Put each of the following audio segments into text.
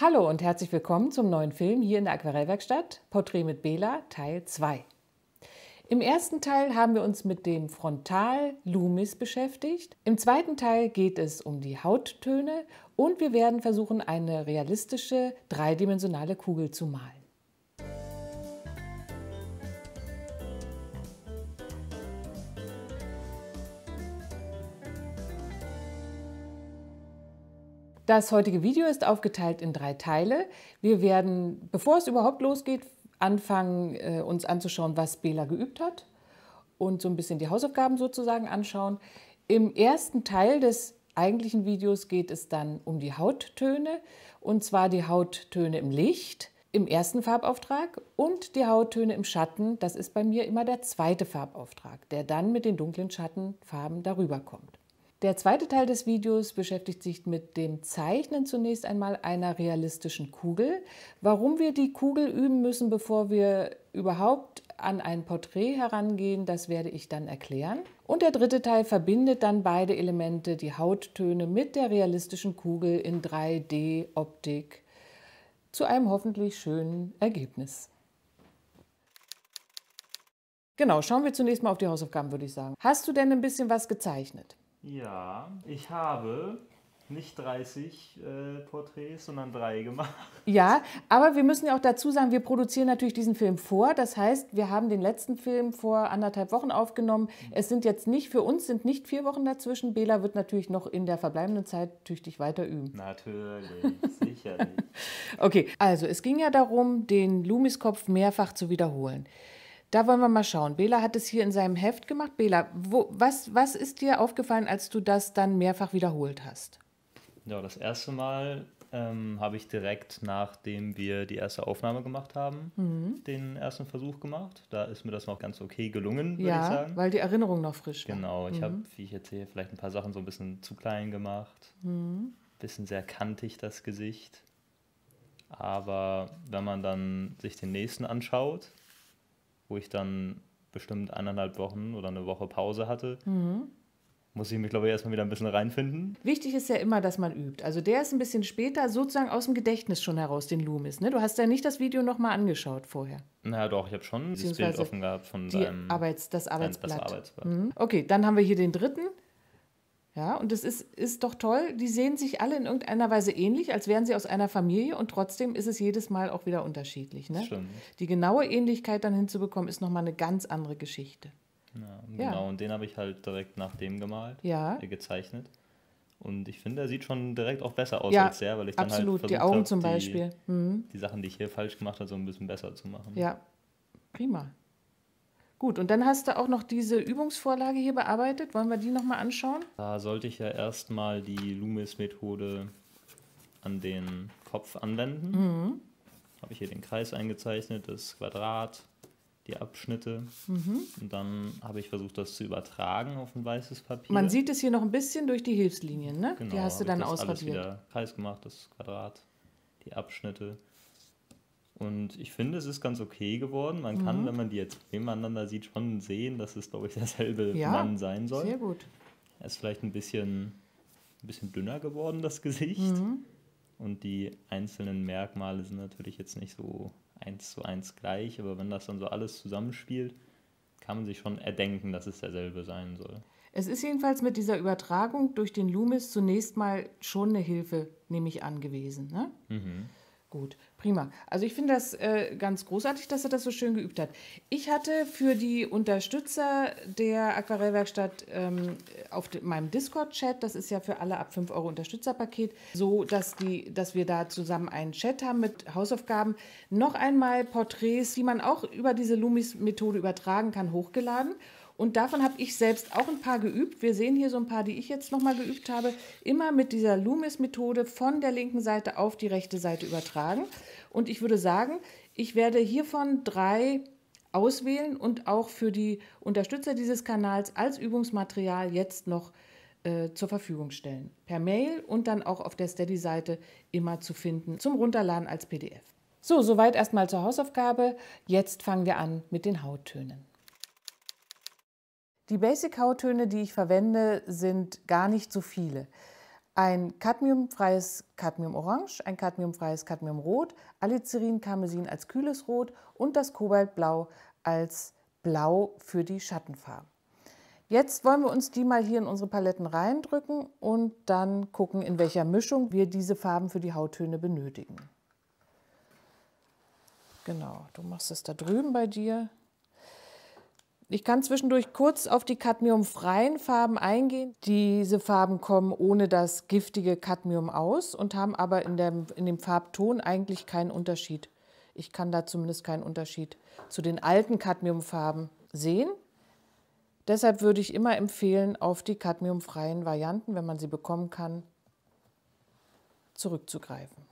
Hallo und herzlich willkommen zum neuen Film hier in der Aquarellwerkstatt, Porträt mit Bela, Teil 2. Im ersten Teil haben wir uns mit dem Frontal-Lumis beschäftigt. Im zweiten Teil geht es um die Hauttöne und wir werden versuchen, eine realistische, dreidimensionale Kugel zu malen. Das heutige Video ist aufgeteilt in drei Teile. Wir werden, bevor es überhaupt losgeht, anfangen, äh, uns anzuschauen, was Bela geübt hat und so ein bisschen die Hausaufgaben sozusagen anschauen. Im ersten Teil des eigentlichen Videos geht es dann um die Hauttöne und zwar die Hauttöne im Licht im ersten Farbauftrag und die Hauttöne im Schatten, das ist bei mir immer der zweite Farbauftrag, der dann mit den dunklen Schattenfarben darüber kommt. Der zweite Teil des Videos beschäftigt sich mit dem Zeichnen zunächst einmal einer realistischen Kugel. Warum wir die Kugel üben müssen, bevor wir überhaupt an ein Porträt herangehen, das werde ich dann erklären. Und der dritte Teil verbindet dann beide Elemente, die Hauttöne, mit der realistischen Kugel in 3D-Optik zu einem hoffentlich schönen Ergebnis. Genau, schauen wir zunächst mal auf die Hausaufgaben, würde ich sagen. Hast du denn ein bisschen was gezeichnet? Ja, ich habe nicht 30 äh, Porträts, sondern drei gemacht. Ja, aber wir müssen ja auch dazu sagen, wir produzieren natürlich diesen Film vor. Das heißt, wir haben den letzten Film vor anderthalb Wochen aufgenommen. Es sind jetzt nicht, für uns sind nicht vier Wochen dazwischen. Bela wird natürlich noch in der verbleibenden Zeit tüchtig weiter üben. Natürlich, sicherlich. okay, also es ging ja darum, den Lumiskopf mehrfach zu wiederholen. Da wollen wir mal schauen. Bela hat es hier in seinem Heft gemacht. Bela, wo, was, was ist dir aufgefallen, als du das dann mehrfach wiederholt hast? Ja, das erste Mal ähm, habe ich direkt, nachdem wir die erste Aufnahme gemacht haben, mhm. den ersten Versuch gemacht. Da ist mir das noch ganz okay gelungen, würde ja, ich sagen. Weil die Erinnerung noch frisch war. Genau, ich mhm. habe, wie ich erzähle, vielleicht ein paar Sachen so ein bisschen zu klein gemacht. Mhm. Bisschen sehr kantig das Gesicht. Aber wenn man dann sich den nächsten anschaut, wo ich dann bestimmt eineinhalb Wochen oder eine Woche Pause hatte. Mhm. Muss ich mich, glaube ich, erstmal wieder ein bisschen reinfinden. Wichtig ist ja immer, dass man übt. Also der ist ein bisschen später sozusagen aus dem Gedächtnis schon heraus, den Loomis. Ne? Du hast ja nicht das Video nochmal angeschaut vorher. Naja, doch, ich habe schon dieses Bild offen gehabt von seinem Arbeits-, das Arbeitsblatt. Arbeitsblatt. Mhm. Okay, dann haben wir hier den dritten. Ja, und das ist, ist doch toll. Die sehen sich alle in irgendeiner Weise ähnlich, als wären sie aus einer Familie und trotzdem ist es jedes Mal auch wieder unterschiedlich. Ne? Die genaue Ähnlichkeit dann hinzubekommen, ist nochmal eine ganz andere Geschichte. Ja, genau, ja. und den habe ich halt direkt nach dem gemalt, ja. äh, gezeichnet. Und ich finde, er sieht schon direkt auch besser aus ja, als der, weil ich dann halt absolut. halt versucht die Augen hab, zum Beispiel. Die, mhm. die Sachen, die ich hier falsch gemacht habe, so ein bisschen besser zu machen. Ja, prima. Gut, und dann hast du auch noch diese Übungsvorlage hier bearbeitet. Wollen wir die nochmal anschauen? Da sollte ich ja erstmal die Loomis-Methode an den Kopf anwenden. Mhm. Habe ich hier den Kreis eingezeichnet, das Quadrat, die Abschnitte. Mhm. Und dann habe ich versucht, das zu übertragen auf ein weißes Papier. Man sieht es hier noch ein bisschen durch die Hilfslinien, ne? Genau, die hast du dann ausradiert. Alles wieder Kreis gemacht, das Quadrat, die Abschnitte. Und ich finde, es ist ganz okay geworden. Man mhm. kann, wenn man die jetzt nebeneinander sieht, schon sehen, dass es, glaube ich, derselbe ja, Mann sein soll. Sehr gut. Er ist vielleicht ein bisschen, ein bisschen dünner geworden, das Gesicht. Mhm. Und die einzelnen Merkmale sind natürlich jetzt nicht so eins zu eins gleich, aber wenn das dann so alles zusammenspielt, kann man sich schon erdenken, dass es derselbe sein soll. Es ist jedenfalls mit dieser Übertragung durch den Loomis zunächst mal schon eine Hilfe, nehme ich an, gewesen. Ne? Mhm. Gut, prima. Also ich finde das äh, ganz großartig, dass er das so schön geübt hat. Ich hatte für die Unterstützer der Aquarellwerkstatt ähm, auf meinem Discord-Chat, das ist ja für alle ab 5 Euro Unterstützerpaket, so dass, die, dass wir da zusammen einen Chat haben mit Hausaufgaben, noch einmal Porträts, die man auch über diese Lumis-Methode übertragen kann, hochgeladen. Und davon habe ich selbst auch ein paar geübt. Wir sehen hier so ein paar, die ich jetzt nochmal geübt habe. Immer mit dieser Loomis-Methode von der linken Seite auf die rechte Seite übertragen. Und ich würde sagen, ich werde hiervon drei auswählen und auch für die Unterstützer dieses Kanals als Übungsmaterial jetzt noch äh, zur Verfügung stellen. Per Mail und dann auch auf der Steady-Seite immer zu finden zum Runterladen als PDF. So, soweit erstmal zur Hausaufgabe. Jetzt fangen wir an mit den Hauttönen. Die Basic-Hauttöne, die ich verwende, sind gar nicht so viele. Ein cadmiumfreies Cadmium-Orange, ein cadmiumfreies Cadmium-Rot, Alicerin, carmesin als kühles Rot und das Kobaltblau als Blau für die Schattenfarben. Jetzt wollen wir uns die mal hier in unsere Paletten reindrücken und dann gucken, in welcher Mischung wir diese Farben für die Hauttöne benötigen. Genau, du machst es da drüben bei dir. Ich kann zwischendurch kurz auf die cadmiumfreien Farben eingehen. Diese Farben kommen ohne das giftige Cadmium aus und haben aber in dem, in dem Farbton eigentlich keinen Unterschied. Ich kann da zumindest keinen Unterschied zu den alten Cadmiumfarben sehen. Deshalb würde ich immer empfehlen, auf die cadmiumfreien Varianten, wenn man sie bekommen kann, zurückzugreifen.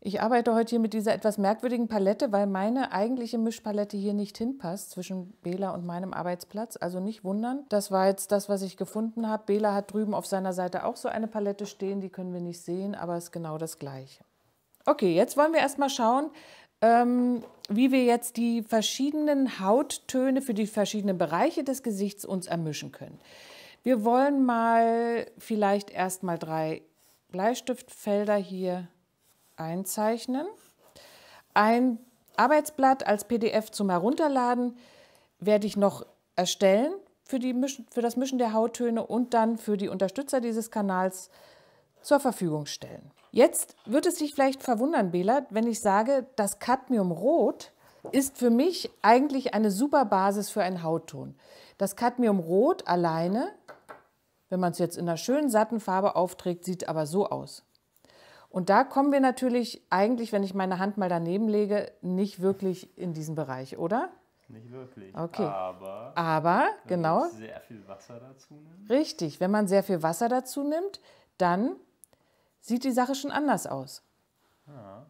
Ich arbeite heute hier mit dieser etwas merkwürdigen Palette, weil meine eigentliche Mischpalette hier nicht hinpasst zwischen Bela und meinem Arbeitsplatz. Also nicht wundern. Das war jetzt das, was ich gefunden habe. Bela hat drüben auf seiner Seite auch so eine Palette stehen, die können wir nicht sehen, aber es ist genau das gleiche. Okay, jetzt wollen wir erstmal schauen, ähm, wie wir jetzt die verschiedenen Hauttöne für die verschiedenen Bereiche des Gesichts uns ermischen können. Wir wollen mal vielleicht erstmal drei Bleistiftfelder hier einzeichnen, ein Arbeitsblatt als PDF zum Herunterladen werde ich noch erstellen für, die, für das Mischen der Hauttöne und dann für die Unterstützer dieses Kanals zur Verfügung stellen. Jetzt wird es dich vielleicht verwundern, Bela, wenn ich sage, das Cadmium Rot ist für mich eigentlich eine super Basis für einen Hautton. Das Cadmium Rot alleine, wenn man es jetzt in einer schönen satten Farbe aufträgt, sieht aber so aus. Und da kommen wir natürlich eigentlich, wenn ich meine Hand mal daneben lege, nicht wirklich in diesen Bereich, oder? Nicht wirklich. Okay. Aber, Aber wenn genau. Man sehr viel Wasser dazu nimmt. Richtig, wenn man sehr viel Wasser dazu nimmt, dann sieht die Sache schon anders aus. Ja, ah.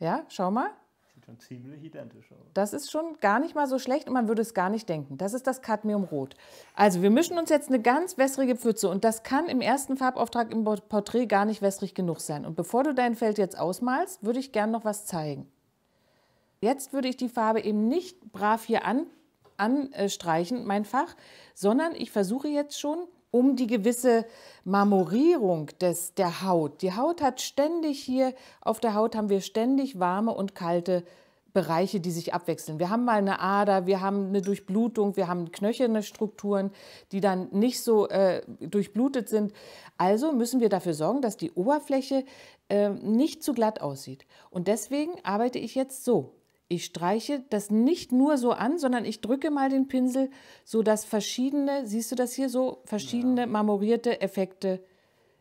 ja schau mal schon ziemlich identisch aus. Das ist schon gar nicht mal so schlecht und man würde es gar nicht denken. Das ist das Cadmiumrot. Also wir mischen uns jetzt eine ganz wässrige Pfütze und das kann im ersten Farbauftrag im Porträt gar nicht wässrig genug sein. Und bevor du dein Feld jetzt ausmalst, würde ich gerne noch was zeigen. Jetzt würde ich die Farbe eben nicht brav hier an, anstreichen, mein Fach, sondern ich versuche jetzt schon, um die gewisse Marmorierung des, der Haut. Die Haut hat ständig hier, auf der Haut haben wir ständig warme und kalte Bereiche, die sich abwechseln. Wir haben mal eine Ader, wir haben eine Durchblutung, wir haben knöcherne Strukturen, die dann nicht so äh, durchblutet sind. Also müssen wir dafür sorgen, dass die Oberfläche äh, nicht zu glatt aussieht. Und deswegen arbeite ich jetzt so. Ich streiche das nicht nur so an, sondern ich drücke mal den Pinsel, sodass verschiedene, siehst du das hier so, verschiedene ja. marmorierte Effekte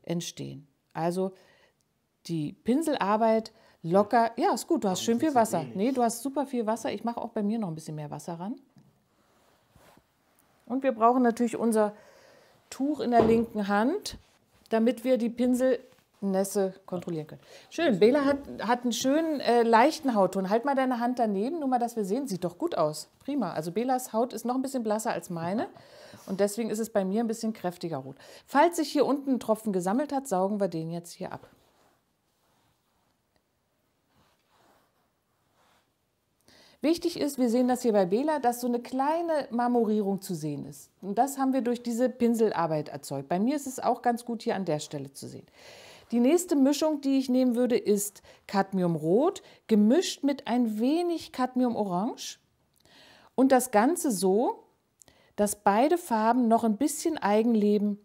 entstehen. Also die Pinselarbeit Locker, ja, ist gut, du hast schön viel Wasser. Eh nee, du hast super viel Wasser. Ich mache auch bei mir noch ein bisschen mehr Wasser ran. Und wir brauchen natürlich unser Tuch in der linken Hand, damit wir die Pinselnässe kontrollieren können. Schön, Bela hat, hat einen schönen, äh, leichten Hautton. Halt mal deine Hand daneben, nur mal, dass wir sehen. Sieht doch gut aus. Prima. Also Belas Haut ist noch ein bisschen blasser als meine. Und deswegen ist es bei mir ein bisschen kräftiger rot. Falls sich hier unten ein Tropfen gesammelt hat, saugen wir den jetzt hier ab. Wichtig ist, wir sehen das hier bei Bela, dass so eine kleine Marmorierung zu sehen ist. Und das haben wir durch diese Pinselarbeit erzeugt. Bei mir ist es auch ganz gut hier an der Stelle zu sehen. Die nächste Mischung, die ich nehmen würde, ist Cadmiumrot, gemischt mit ein wenig Cadmiumorange. Und das Ganze so, dass beide Farben noch ein bisschen Eigenleben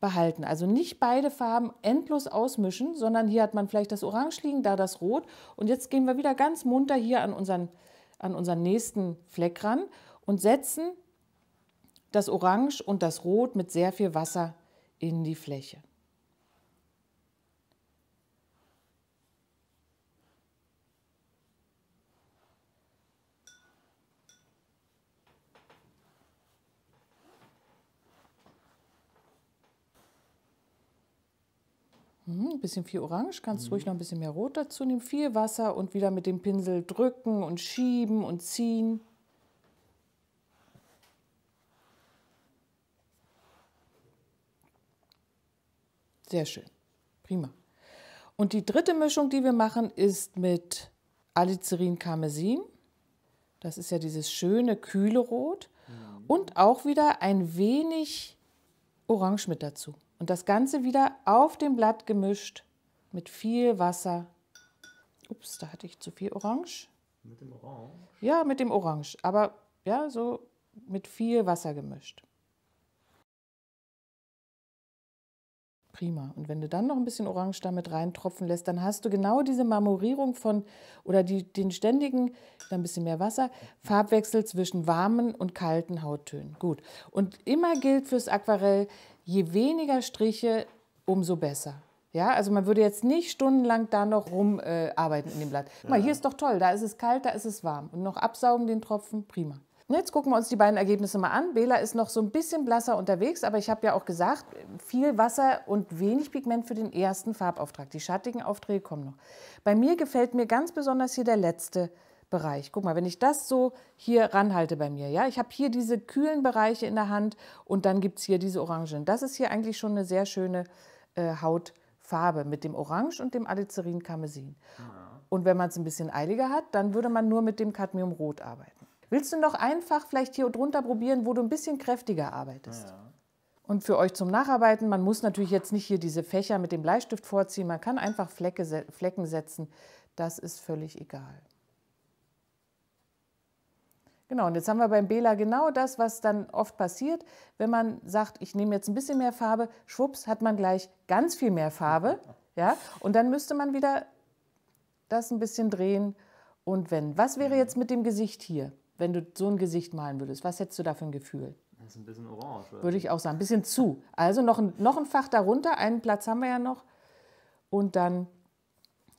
behalten. Also nicht beide Farben endlos ausmischen, sondern hier hat man vielleicht das Orange liegen, da das Rot. Und jetzt gehen wir wieder ganz munter hier an unseren an unseren nächsten Fleck ran und setzen das Orange und das Rot mit sehr viel Wasser in die Fläche. ein hm, bisschen viel Orange, kannst mhm. ruhig noch ein bisschen mehr Rot dazu nehmen. Viel Wasser und wieder mit dem Pinsel drücken und schieben und ziehen. Sehr schön, prima. Und die dritte Mischung, die wir machen, ist mit Alicerin Karmesin. Das ist ja dieses schöne, kühle Rot. Mhm. Und auch wieder ein wenig Orange mit dazu. Und das Ganze wieder auf dem Blatt gemischt mit viel Wasser. Ups, da hatte ich zu viel Orange. Mit dem Orange? Ja, mit dem Orange. Aber ja, so mit viel Wasser gemischt. Prima. Und wenn du dann noch ein bisschen Orange damit reintropfen lässt, dann hast du genau diese Marmorierung von oder die, den ständigen, dann ein bisschen mehr Wasser, Farbwechsel zwischen warmen und kalten Hauttönen. Gut. Und immer gilt fürs Aquarell, je weniger Striche, umso besser. Ja, also man würde jetzt nicht stundenlang da noch rumarbeiten äh, in dem Blatt. Guck mal, hier ist doch toll, da ist es kalt, da ist es warm. Und noch absaugen den Tropfen, prima. Jetzt gucken wir uns die beiden Ergebnisse mal an. Bela ist noch so ein bisschen blasser unterwegs, aber ich habe ja auch gesagt, viel Wasser und wenig Pigment für den ersten Farbauftrag. Die schattigen Aufträge kommen noch. Bei mir gefällt mir ganz besonders hier der letzte Bereich. Guck mal, wenn ich das so hier ranhalte bei mir, ja, ich habe hier diese kühlen Bereiche in der Hand und dann gibt es hier diese Orangen. Das ist hier eigentlich schon eine sehr schöne äh, Hautfarbe mit dem Orange und dem Alicerin Karmesin. Ja. Und wenn man es ein bisschen eiliger hat, dann würde man nur mit dem Cadmium Rot arbeiten. Willst du noch einfach vielleicht hier drunter probieren, wo du ein bisschen kräftiger arbeitest? Ja. Und für euch zum Nacharbeiten, man muss natürlich jetzt nicht hier diese Fächer mit dem Bleistift vorziehen, man kann einfach Flecke, Flecken setzen, das ist völlig egal. Genau, und jetzt haben wir beim Bela genau das, was dann oft passiert. Wenn man sagt, ich nehme jetzt ein bisschen mehr Farbe, schwupps, hat man gleich ganz viel mehr Farbe. Ja? Und dann müsste man wieder das ein bisschen drehen und wenn. Was wäre mhm. jetzt mit dem Gesicht hier, wenn du so ein Gesicht malen würdest? Was hättest du da für ein Gefühl? Das ist ein bisschen orange. Oder? Würde ich auch sagen, ein bisschen zu. Also noch ein, noch ein Fach darunter, einen Platz haben wir ja noch. Und dann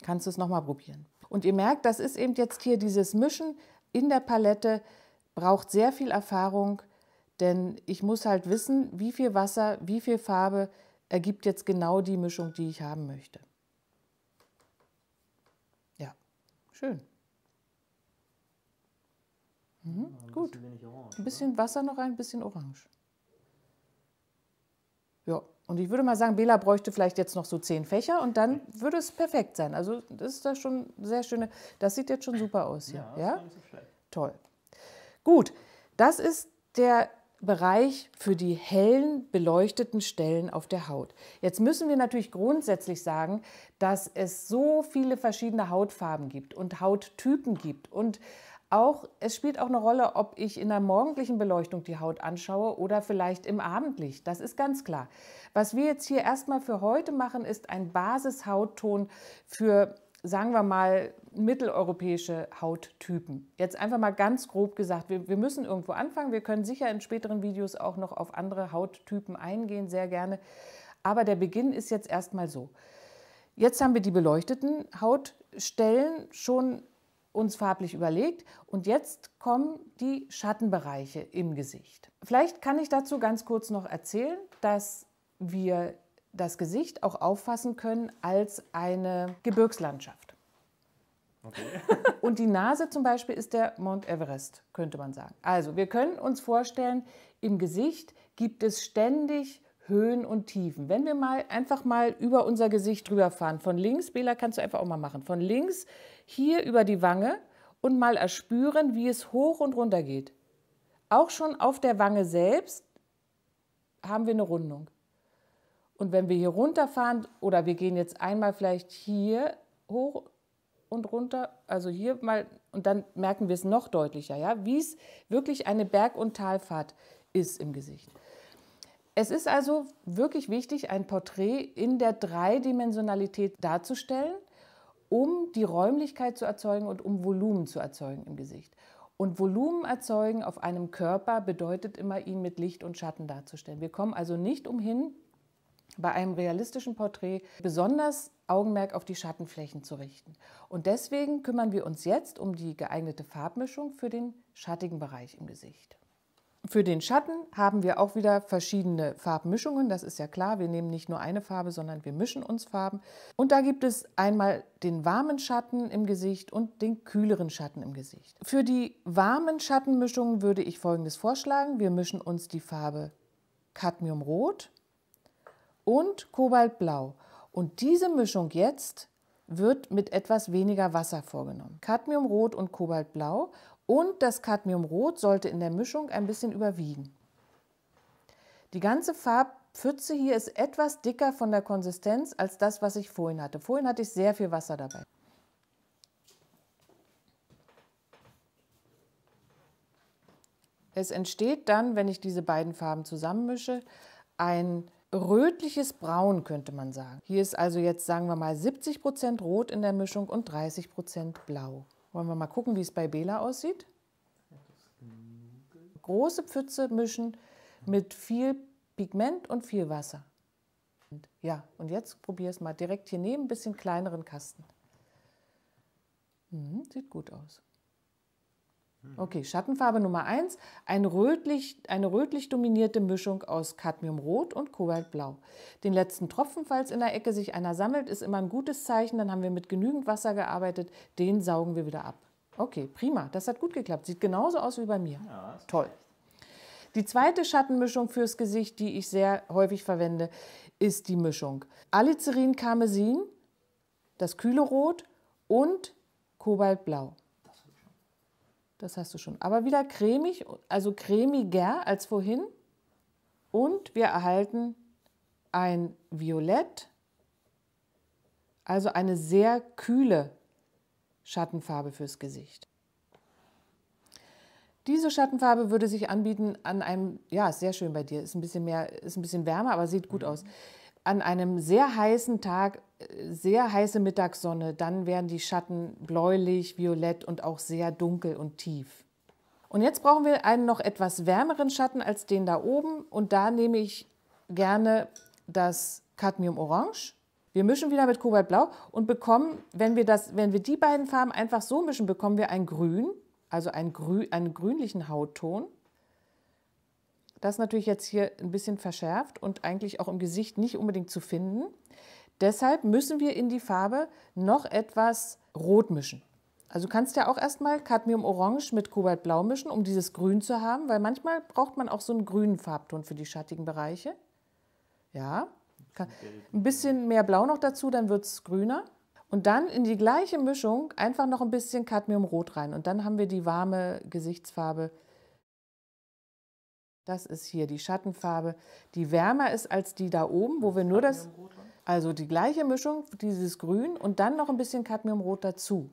kannst du es nochmal probieren. Und ihr merkt, das ist eben jetzt hier dieses Mischen in der Palette braucht sehr viel Erfahrung, denn ich muss halt wissen, wie viel Wasser, wie viel Farbe ergibt jetzt genau die Mischung, die ich haben möchte. Ja, schön. Mhm, ein gut. Bisschen orange, ein bisschen ne? Wasser noch ein bisschen orange. Ja. Und ich würde mal sagen, Bela bräuchte vielleicht jetzt noch so zehn Fächer und dann würde es perfekt sein. Also das ist da schon sehr schöne. Das sieht jetzt schon super aus hier. Ja, ja? toll. Gut, das ist der Bereich für die hellen beleuchteten Stellen auf der Haut. Jetzt müssen wir natürlich grundsätzlich sagen, dass es so viele verschiedene Hautfarben gibt und Hauttypen gibt und auch, es spielt auch eine Rolle, ob ich in der morgendlichen Beleuchtung die Haut anschaue oder vielleicht im Abendlicht. Das ist ganz klar. Was wir jetzt hier erstmal für heute machen, ist ein Basishautton für, sagen wir mal, mitteleuropäische Hauttypen. Jetzt einfach mal ganz grob gesagt, wir, wir müssen irgendwo anfangen. Wir können sicher in späteren Videos auch noch auf andere Hauttypen eingehen, sehr gerne. Aber der Beginn ist jetzt erstmal so. Jetzt haben wir die beleuchteten Hautstellen schon uns farblich überlegt. Und jetzt kommen die Schattenbereiche im Gesicht. Vielleicht kann ich dazu ganz kurz noch erzählen, dass wir das Gesicht auch auffassen können als eine Gebirgslandschaft. Okay. Und die Nase zum Beispiel ist der Mount Everest, könnte man sagen. Also wir können uns vorstellen, im Gesicht gibt es ständig Höhen und Tiefen. Wenn wir mal einfach mal über unser Gesicht drüber fahren, von links, Bela, kannst du einfach auch mal machen, von links hier über die Wange und mal erspüren, wie es hoch und runter geht. Auch schon auf der Wange selbst haben wir eine Rundung. Und wenn wir hier runterfahren oder wir gehen jetzt einmal vielleicht hier hoch und runter, also hier mal, und dann merken wir es noch deutlicher, ja, wie es wirklich eine Berg- und Talfahrt ist im Gesicht. Es ist also wirklich wichtig, ein Porträt in der Dreidimensionalität darzustellen, um die Räumlichkeit zu erzeugen und um Volumen zu erzeugen im Gesicht. Und Volumen erzeugen auf einem Körper bedeutet immer, ihn mit Licht und Schatten darzustellen. Wir kommen also nicht umhin, bei einem realistischen Porträt besonders Augenmerk auf die Schattenflächen zu richten. Und deswegen kümmern wir uns jetzt um die geeignete Farbmischung für den schattigen Bereich im Gesicht. Für den Schatten haben wir auch wieder verschiedene Farbmischungen. Das ist ja klar, wir nehmen nicht nur eine Farbe, sondern wir mischen uns Farben. Und da gibt es einmal den warmen Schatten im Gesicht und den kühleren Schatten im Gesicht. Für die warmen Schattenmischungen würde ich Folgendes vorschlagen. Wir mischen uns die Farbe Cadmiumrot und Kobaltblau. Und diese Mischung jetzt wird mit etwas weniger Wasser vorgenommen. Cadmiumrot und Kobaltblau und das Cadmiumrot sollte in der Mischung ein bisschen überwiegen. Die ganze Farbpfütze hier ist etwas dicker von der Konsistenz als das, was ich vorhin hatte. Vorhin hatte ich sehr viel Wasser dabei. Es entsteht dann, wenn ich diese beiden Farben zusammenmische, ein rötliches Braun, könnte man sagen. Hier ist also jetzt, sagen wir mal, 70% Rot in der Mischung und 30% Blau. Wollen wir mal gucken, wie es bei Bela aussieht? Große Pfütze mischen mit viel Pigment und viel Wasser. Und ja, und jetzt probier es mal direkt hier neben, ein bisschen kleineren Kasten. Mhm, sieht gut aus. Hm. Okay, Schattenfarbe Nummer 1, ein rötlich, eine rötlich dominierte Mischung aus Cadmiumrot und Kobaltblau. Den letzten Tropfen, falls in der Ecke sich einer sammelt, ist immer ein gutes Zeichen, dann haben wir mit genügend Wasser gearbeitet, den saugen wir wieder ab. Okay, prima, das hat gut geklappt, sieht genauso aus wie bei mir. Ja, Toll. Die zweite Schattenmischung fürs Gesicht, die ich sehr häufig verwende, ist die Mischung Alicerin Karmesin, das kühle Rot und Kobaltblau. Das hast du schon. Aber wieder cremig, also cremiger als vorhin. Und wir erhalten ein Violett, also eine sehr kühle Schattenfarbe fürs Gesicht. Diese Schattenfarbe würde sich anbieten an einem, ja, ist sehr schön bei dir, ist ein bisschen mehr, ist ein bisschen wärmer, aber sieht gut mhm. aus an einem sehr heißen Tag äh, sehr heiße Mittagssonne, dann werden die Schatten bläulich, violett und auch sehr dunkel und tief. Und jetzt brauchen wir einen noch etwas wärmeren Schatten als den da oben und da nehme ich gerne das Cadmium Orange. Wir mischen wieder mit Kobaltblau und bekommen, wenn wir, das, wenn wir die beiden Farben einfach so mischen, bekommen wir ein Grün, also einen, grü einen grünlichen Hautton. Das ist natürlich jetzt hier ein bisschen verschärft und eigentlich auch im Gesicht nicht unbedingt zu finden. Deshalb müssen wir in die Farbe noch etwas rot mischen. Also du kannst ja auch erstmal Cadmium-Orange mit Kobaltblau mischen, um dieses Grün zu haben, weil manchmal braucht man auch so einen grünen Farbton für die schattigen Bereiche. Ja, ein bisschen mehr Blau noch dazu, dann wird es grüner. Und dann in die gleiche Mischung einfach noch ein bisschen Cadmium Rot rein und dann haben wir die warme Gesichtsfarbe das ist hier die Schattenfarbe, die wärmer ist als die da oben, wo wir nur das, ne? also die gleiche Mischung, dieses Grün und dann noch ein bisschen Cadmiumrot dazu.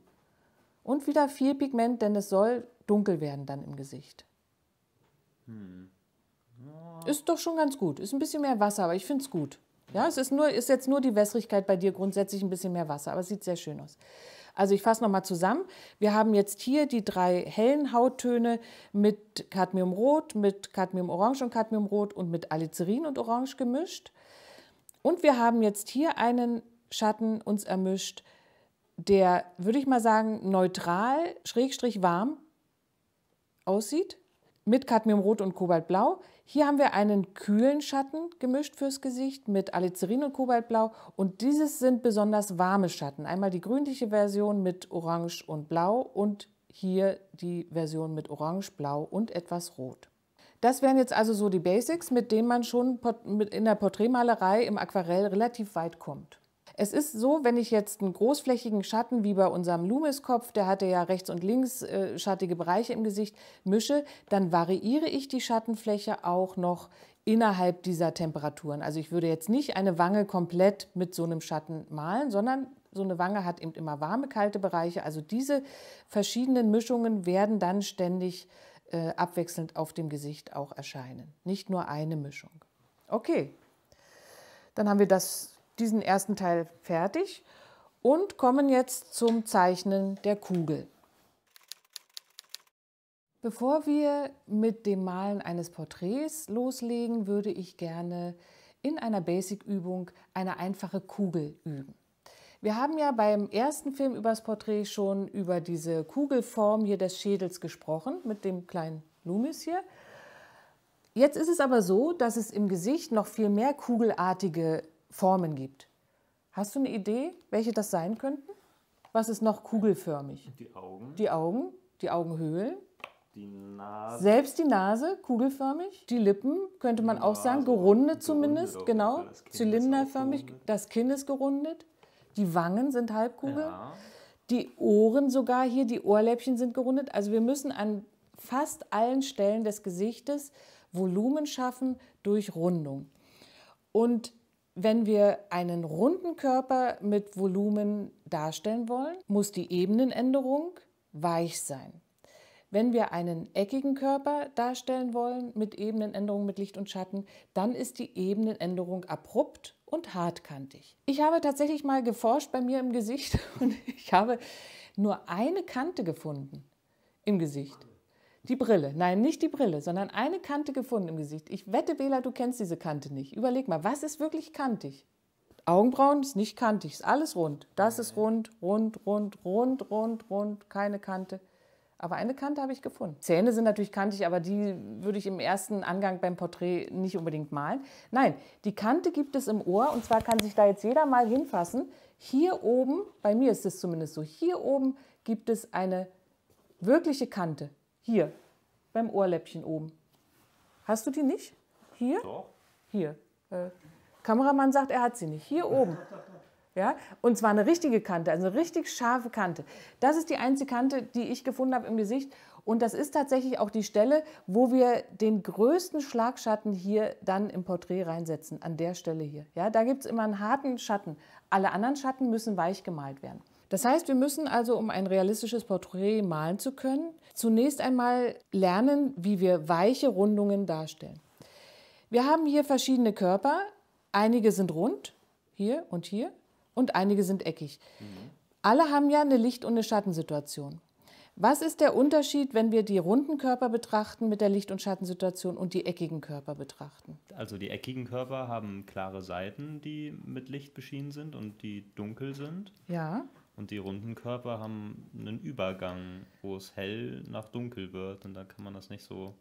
Und wieder viel Pigment, denn es soll dunkel werden dann im Gesicht. Hm. Ist doch schon ganz gut. Ist ein bisschen mehr Wasser, aber ich finde es gut. Ja, es ist, nur, ist jetzt nur die Wässrigkeit bei dir, grundsätzlich ein bisschen mehr Wasser, aber es sieht sehr schön aus. Also ich fasse nochmal zusammen. Wir haben jetzt hier die drei hellen Hauttöne mit Cadmiumrot, mit Cadmiumorange und Cadmiumrot und mit Alicerin und Orange gemischt. Und wir haben jetzt hier einen Schatten uns ermischt, der, würde ich mal sagen, neutral, schrägstrich warm aussieht, mit Cadmiumrot und Kobaltblau. Hier haben wir einen kühlen Schatten gemischt fürs Gesicht mit Alicerin und Kobaltblau und dieses sind besonders warme Schatten. Einmal die grünliche Version mit Orange und Blau und hier die Version mit Orange, Blau und etwas Rot. Das wären jetzt also so die Basics, mit denen man schon in der Porträtmalerei im Aquarell relativ weit kommt. Es ist so, wenn ich jetzt einen großflächigen Schatten wie bei unserem Lumiskopf, der hatte ja rechts und links äh, schattige Bereiche im Gesicht, mische, dann variiere ich die Schattenfläche auch noch innerhalb dieser Temperaturen. Also ich würde jetzt nicht eine Wange komplett mit so einem Schatten malen, sondern so eine Wange hat eben immer warme, kalte Bereiche. Also diese verschiedenen Mischungen werden dann ständig äh, abwechselnd auf dem Gesicht auch erscheinen. Nicht nur eine Mischung. Okay, dann haben wir das diesen ersten Teil fertig und kommen jetzt zum Zeichnen der Kugel. Bevor wir mit dem Malen eines Porträts loslegen, würde ich gerne in einer Basic-Übung eine einfache Kugel üben. Wir haben ja beim ersten Film über das Porträt schon über diese Kugelform hier des Schädels gesprochen, mit dem kleinen Lumis hier. Jetzt ist es aber so, dass es im Gesicht noch viel mehr kugelartige Formen gibt. Hast du eine Idee, welche das sein könnten? Was ist noch kugelförmig? Die Augen. Die Augen, die Augenhöhlen. Die Nase. Selbst die Nase, kugelförmig. Die Lippen, könnte man auch sagen, gerundet zumindest, genau. Zylinderförmig, das Kinn ist gerundet. Die Wangen sind Halbkugel. Die Ohren sogar hier, die Ohrläppchen sind gerundet. Also wir müssen an fast allen Stellen des Gesichtes Volumen schaffen durch Rundung. Und wenn wir einen runden Körper mit Volumen darstellen wollen, muss die Ebenenänderung weich sein. Wenn wir einen eckigen Körper darstellen wollen mit Ebenenänderung mit Licht und Schatten, dann ist die Ebenenänderung abrupt und hartkantig. Ich habe tatsächlich mal geforscht bei mir im Gesicht und ich habe nur eine Kante gefunden im Gesicht. Die Brille. Nein, nicht die Brille, sondern eine Kante gefunden im Gesicht. Ich wette, Wähler, du kennst diese Kante nicht. Überleg mal, was ist wirklich kantig? Augenbrauen ist nicht kantig, ist alles rund. Das ist rund, rund, rund, rund, rund, rund, keine Kante. Aber eine Kante habe ich gefunden. Zähne sind natürlich kantig, aber die würde ich im ersten Angang beim Porträt nicht unbedingt malen. Nein, die Kante gibt es im Ohr und zwar kann sich da jetzt jeder mal hinfassen. Hier oben, bei mir ist es zumindest so, hier oben gibt es eine wirkliche Kante. Hier, beim Ohrläppchen oben. Hast du die nicht? Hier? Doch. Hier. Äh, Kameramann sagt, er hat sie nicht. Hier oben. Ja? Und zwar eine richtige Kante, also eine richtig scharfe Kante. Das ist die einzige Kante, die ich gefunden habe im Gesicht. Und das ist tatsächlich auch die Stelle, wo wir den größten Schlagschatten hier dann im Porträt reinsetzen, an der Stelle hier. Ja, da gibt es immer einen harten Schatten. Alle anderen Schatten müssen weich gemalt werden. Das heißt, wir müssen also, um ein realistisches Porträt malen zu können, zunächst einmal lernen, wie wir weiche Rundungen darstellen. Wir haben hier verschiedene Körper. Einige sind rund, hier und hier, und einige sind eckig. Mhm. Alle haben ja eine Licht- und eine Schattensituation. Was ist der Unterschied, wenn wir die runden Körper betrachten mit der Licht- und Schattensituation und die eckigen Körper betrachten? Also die eckigen Körper haben klare Seiten, die mit Licht beschienen sind und die dunkel sind. Ja. Und die runden Körper haben einen Übergang, wo es hell nach dunkel wird. Und da kann man das nicht so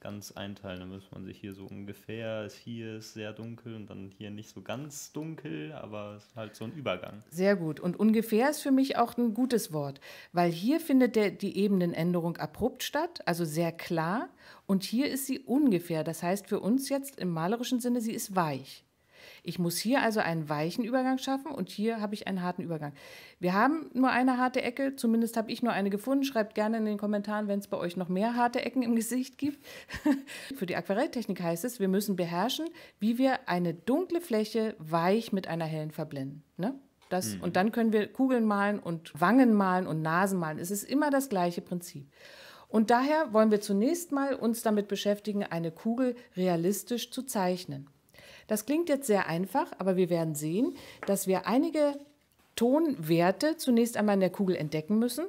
ganz einteilen. Da muss man sich hier so ungefähr, ist hier ist sehr dunkel und dann hier nicht so ganz dunkel, aber es ist halt so ein Übergang. Sehr gut. Und ungefähr ist für mich auch ein gutes Wort, weil hier findet der, die Ebenenänderung abrupt statt, also sehr klar. Und hier ist sie ungefähr. Das heißt für uns jetzt im malerischen Sinne, sie ist weich. Ich muss hier also einen weichen Übergang schaffen und hier habe ich einen harten Übergang. Wir haben nur eine harte Ecke, zumindest habe ich nur eine gefunden. Schreibt gerne in den Kommentaren, wenn es bei euch noch mehr harte Ecken im Gesicht gibt. Für die Aquarelltechnik heißt es, wir müssen beherrschen, wie wir eine dunkle Fläche weich mit einer hellen verblenden. Ne? Das, mhm. Und dann können wir Kugeln malen und Wangen malen und Nasen malen. Es ist immer das gleiche Prinzip. Und daher wollen wir zunächst mal uns damit beschäftigen, eine Kugel realistisch zu zeichnen. Das klingt jetzt sehr einfach, aber wir werden sehen, dass wir einige Tonwerte zunächst einmal in der Kugel entdecken müssen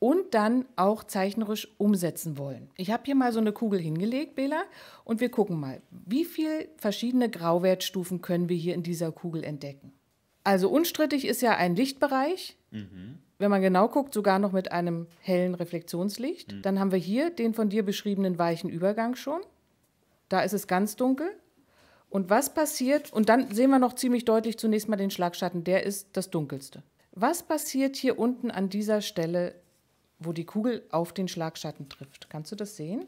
und dann auch zeichnerisch umsetzen wollen. Ich habe hier mal so eine Kugel hingelegt, Bela, und wir gucken mal, wie viele verschiedene Grauwertstufen können wir hier in dieser Kugel entdecken. Also unstrittig ist ja ein Lichtbereich. Mhm. Wenn man genau guckt, sogar noch mit einem hellen Reflexionslicht. Mhm. Dann haben wir hier den von dir beschriebenen weichen Übergang schon. Da ist es ganz dunkel. Und was passiert, und dann sehen wir noch ziemlich deutlich zunächst mal den Schlagschatten, der ist das dunkelste. Was passiert hier unten an dieser Stelle, wo die Kugel auf den Schlagschatten trifft? Kannst du das sehen?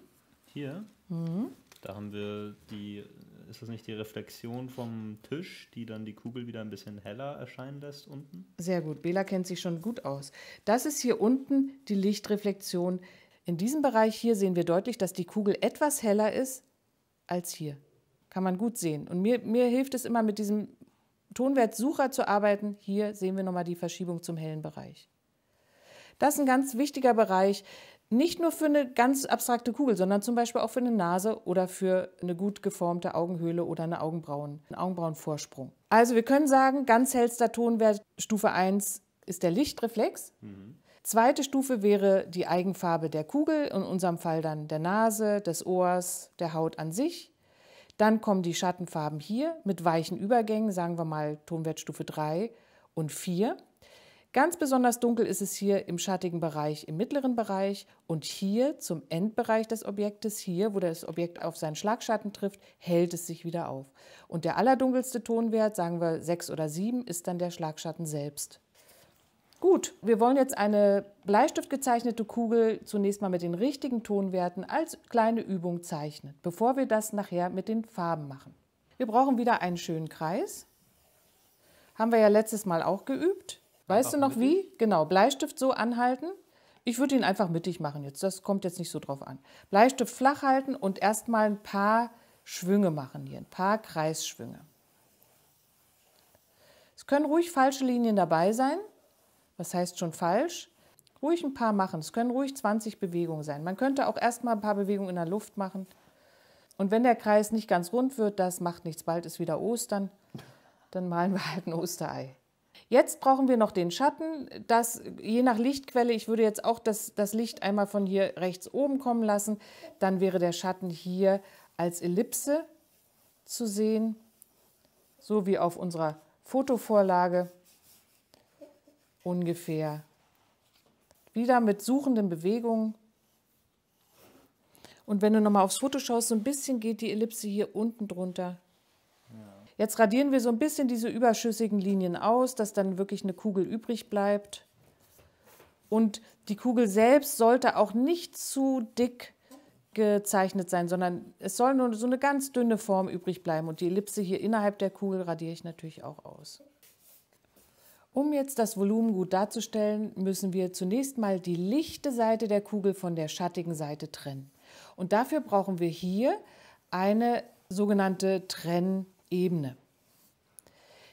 Hier? Mhm. Da haben wir die, ist das nicht die Reflexion vom Tisch, die dann die Kugel wieder ein bisschen heller erscheinen lässt unten? Sehr gut, Bela kennt sich schon gut aus. Das ist hier unten die Lichtreflexion. In diesem Bereich hier sehen wir deutlich, dass die Kugel etwas heller ist als hier kann man gut sehen. Und mir, mir hilft es immer, mit diesem Tonwertsucher zu arbeiten. Hier sehen wir nochmal die Verschiebung zum hellen Bereich. Das ist ein ganz wichtiger Bereich, nicht nur für eine ganz abstrakte Kugel, sondern zum Beispiel auch für eine Nase oder für eine gut geformte Augenhöhle oder eine Augenbrauen, einen Augenbrauenvorsprung. Also wir können sagen, ganz hellster Tonwert Stufe 1 ist der Lichtreflex. Mhm. Zweite Stufe wäre die Eigenfarbe der Kugel, in unserem Fall dann der Nase, des Ohrs, der Haut an sich. Dann kommen die Schattenfarben hier mit weichen Übergängen, sagen wir mal Tonwertstufe 3 und 4. Ganz besonders dunkel ist es hier im schattigen Bereich, im mittleren Bereich und hier zum Endbereich des Objektes, hier, wo das Objekt auf seinen Schlagschatten trifft, hält es sich wieder auf. Und der allerdunkelste Tonwert, sagen wir 6 oder 7, ist dann der Schlagschatten selbst. Gut, wir wollen jetzt eine bleistiftgezeichnete Kugel zunächst mal mit den richtigen Tonwerten als kleine Übung zeichnen, bevor wir das nachher mit den Farben machen. Wir brauchen wieder einen schönen Kreis. Haben wir ja letztes Mal auch geübt. Weißt einfach du noch mittig? wie? Genau, Bleistift so anhalten. Ich würde ihn einfach mittig machen jetzt, das kommt jetzt nicht so drauf an. Bleistift flach halten und erstmal ein paar Schwünge machen hier, ein paar Kreisschwünge. Es können ruhig falsche Linien dabei sein. Was heißt schon falsch? Ruhig ein paar machen. Es können ruhig 20 Bewegungen sein. Man könnte auch erstmal ein paar Bewegungen in der Luft machen. Und wenn der Kreis nicht ganz rund wird, das macht nichts. Bald ist wieder Ostern. Dann malen wir halt ein Osterei. Jetzt brauchen wir noch den Schatten. Das, je nach Lichtquelle, ich würde jetzt auch das, das Licht einmal von hier rechts oben kommen lassen. Dann wäre der Schatten hier als Ellipse zu sehen, so wie auf unserer Fotovorlage ungefähr. Wieder mit suchenden Bewegungen. Und wenn du nochmal aufs Foto schaust, so ein bisschen geht die Ellipse hier unten drunter. Ja. Jetzt radieren wir so ein bisschen diese überschüssigen Linien aus, dass dann wirklich eine Kugel übrig bleibt. Und die Kugel selbst sollte auch nicht zu dick gezeichnet sein, sondern es soll nur so eine ganz dünne Form übrig bleiben. Und die Ellipse hier innerhalb der Kugel radiere ich natürlich auch aus. Um jetzt das Volumen gut darzustellen, müssen wir zunächst mal die lichte Seite der Kugel von der schattigen Seite trennen. Und dafür brauchen wir hier eine sogenannte Trennebene.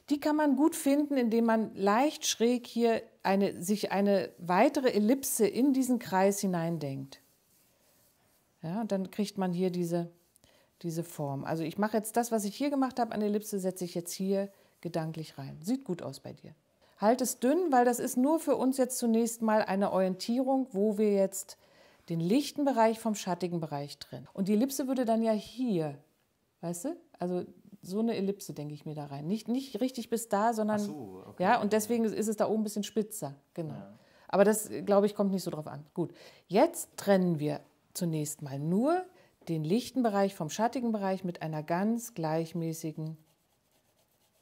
Die kann man gut finden, indem man leicht schräg hier eine, sich eine weitere Ellipse in diesen Kreis hineindenkt. Ja, und dann kriegt man hier diese, diese Form. Also ich mache jetzt das, was ich hier gemacht habe, an Ellipse setze ich jetzt hier gedanklich rein. Sieht gut aus bei dir. Halt es dünn, weil das ist nur für uns jetzt zunächst mal eine Orientierung, wo wir jetzt den lichten Bereich vom schattigen Bereich trennen. Und die Ellipse würde dann ja hier, weißt du? Also so eine Ellipse denke ich mir da rein. Nicht, nicht richtig bis da, sondern so, okay. ja, und deswegen ist es da oben ein bisschen spitzer, genau. Ja. Aber das, glaube ich, kommt nicht so drauf an. Gut, jetzt trennen wir zunächst mal nur den lichten Bereich vom schattigen Bereich mit einer ganz gleichmäßigen,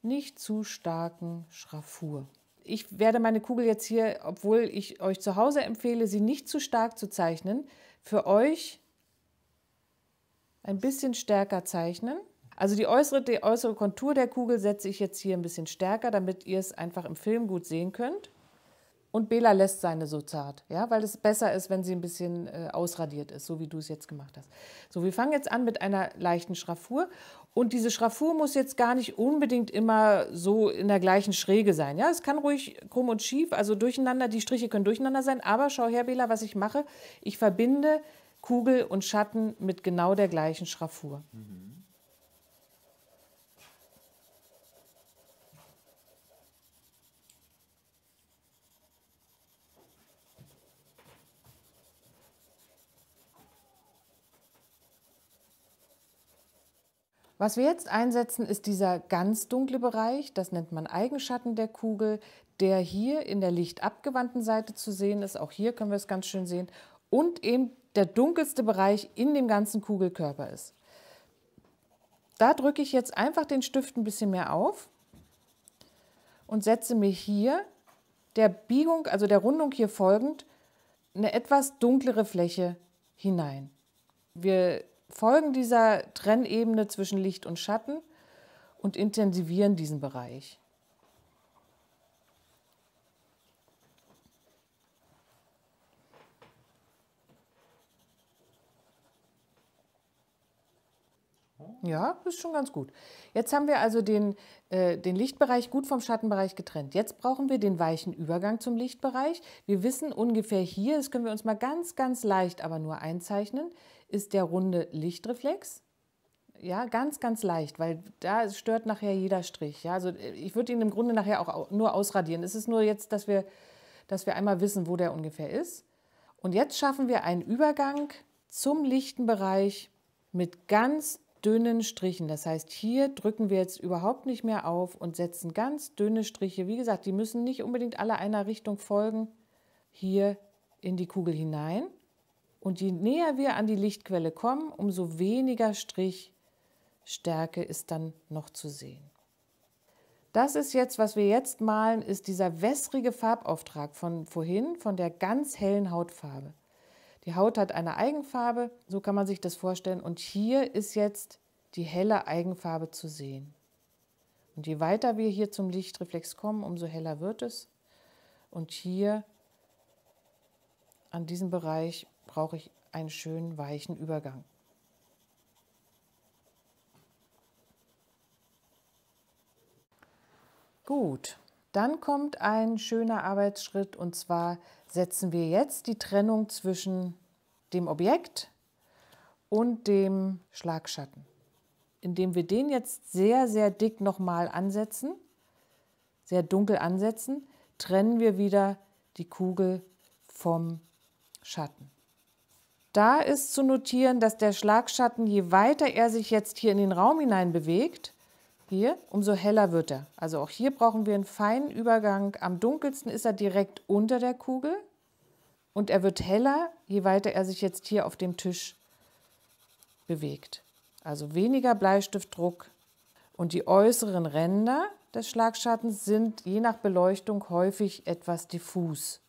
nicht zu starken Schraffur ich werde meine Kugel jetzt hier, obwohl ich euch zu Hause empfehle, sie nicht zu stark zu zeichnen, für euch ein bisschen stärker zeichnen. Also die äußere, die äußere Kontur der Kugel setze ich jetzt hier ein bisschen stärker, damit ihr es einfach im Film gut sehen könnt. Und Bela lässt seine so zart, ja, weil es besser ist, wenn sie ein bisschen äh, ausradiert ist, so wie du es jetzt gemacht hast. So, wir fangen jetzt an mit einer leichten Schraffur und diese Schraffur muss jetzt gar nicht unbedingt immer so in der gleichen Schräge sein. Ja, es kann ruhig krumm und schief, also durcheinander, die Striche können durcheinander sein. Aber schau her, Bela, was ich mache. Ich verbinde Kugel und Schatten mit genau der gleichen Schraffur. Mhm. Was wir jetzt einsetzen, ist dieser ganz dunkle Bereich, das nennt man Eigenschatten der Kugel, der hier in der lichtabgewandten Seite zu sehen ist. Auch hier können wir es ganz schön sehen. Und eben der dunkelste Bereich in dem ganzen Kugelkörper ist. Da drücke ich jetzt einfach den Stift ein bisschen mehr auf und setze mir hier der Biegung, also der Rundung hier folgend, eine etwas dunklere Fläche hinein. Wir folgen dieser Trennebene zwischen Licht und Schatten und intensivieren diesen Bereich. Ja, ist schon ganz gut. Jetzt haben wir also den, äh, den Lichtbereich gut vom Schattenbereich getrennt. Jetzt brauchen wir den weichen Übergang zum Lichtbereich. Wir wissen ungefähr hier, das können wir uns mal ganz, ganz leicht aber nur einzeichnen, ist der runde Lichtreflex. Ja, ganz, ganz leicht, weil da stört nachher jeder Strich. Ja, also äh, ich würde ihn im Grunde nachher auch nur ausradieren. Es ist nur jetzt, dass wir, dass wir einmal wissen, wo der ungefähr ist. Und jetzt schaffen wir einen Übergang zum lichten Bereich mit ganz dünnen Strichen. Das heißt, hier drücken wir jetzt überhaupt nicht mehr auf und setzen ganz dünne Striche. Wie gesagt, die müssen nicht unbedingt alle einer Richtung folgen, hier in die Kugel hinein. Und je näher wir an die Lichtquelle kommen, umso weniger Strichstärke ist dann noch zu sehen. Das ist jetzt, was wir jetzt malen, ist dieser wässrige Farbauftrag von vorhin, von der ganz hellen Hautfarbe. Die Haut hat eine Eigenfarbe, so kann man sich das vorstellen. Und hier ist jetzt die helle Eigenfarbe zu sehen. Und je weiter wir hier zum Lichtreflex kommen, umso heller wird es. Und hier an diesem Bereich brauche ich einen schönen weichen Übergang. Gut, dann kommt ein schöner Arbeitsschritt und zwar setzen wir jetzt die Trennung zwischen dem Objekt und dem Schlagschatten. Indem wir den jetzt sehr, sehr dick nochmal ansetzen, sehr dunkel ansetzen, trennen wir wieder die Kugel vom Schatten. Da ist zu notieren, dass der Schlagschatten, je weiter er sich jetzt hier in den Raum hinein bewegt, hier, umso heller wird er. Also auch hier brauchen wir einen feinen Übergang. Am dunkelsten ist er direkt unter der Kugel und er wird heller, je weiter er sich jetzt hier auf dem Tisch bewegt. Also weniger Bleistiftdruck und die äußeren Ränder des Schlagschattens sind je nach Beleuchtung häufig etwas diffus.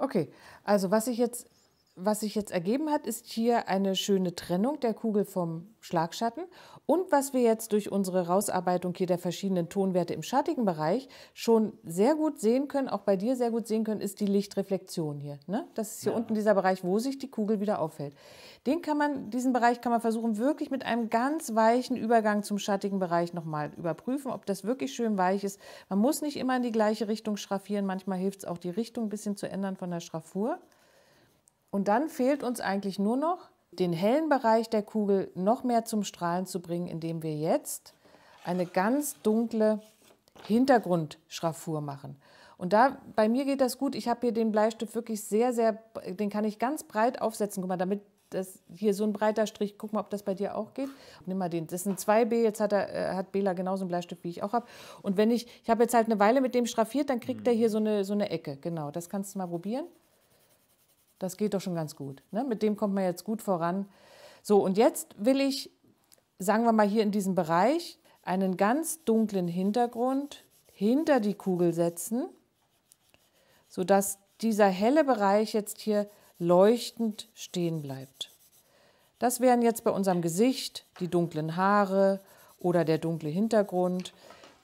Okay, also was ich jetzt was sich jetzt ergeben hat, ist hier eine schöne Trennung der Kugel vom Schlagschatten. Und was wir jetzt durch unsere Rausarbeitung hier der verschiedenen Tonwerte im schattigen Bereich schon sehr gut sehen können, auch bei dir sehr gut sehen können, ist die Lichtreflexion hier. Ne? Das ist hier ja. unten dieser Bereich, wo sich die Kugel wieder auffällt. Den kann man, diesen Bereich kann man versuchen, wirklich mit einem ganz weichen Übergang zum schattigen Bereich nochmal überprüfen, ob das wirklich schön weich ist. Man muss nicht immer in die gleiche Richtung schraffieren. Manchmal hilft es auch, die Richtung ein bisschen zu ändern von der Schraffur. Und dann fehlt uns eigentlich nur noch, den hellen Bereich der Kugel noch mehr zum Strahlen zu bringen, indem wir jetzt eine ganz dunkle Hintergrundschraffur machen. Und da, bei mir geht das gut. Ich habe hier den Bleistift wirklich sehr, sehr, den kann ich ganz breit aufsetzen. Guck mal, damit das hier so ein breiter Strich, guck mal, ob das bei dir auch geht. Nimm mal den, das sind 2B, jetzt hat, er, äh, hat Bela genauso ein Bleistift, wie ich auch habe. Und wenn ich, ich habe jetzt halt eine Weile mit dem schraffiert, dann kriegt mhm. er hier so eine, so eine Ecke. Genau, das kannst du mal probieren. Das geht doch schon ganz gut. Ne? Mit dem kommt man jetzt gut voran. So, und jetzt will ich, sagen wir mal hier in diesem Bereich, einen ganz dunklen Hintergrund hinter die Kugel setzen, sodass dieser helle Bereich jetzt hier leuchtend stehen bleibt. Das wären jetzt bei unserem Gesicht die dunklen Haare oder der dunkle Hintergrund,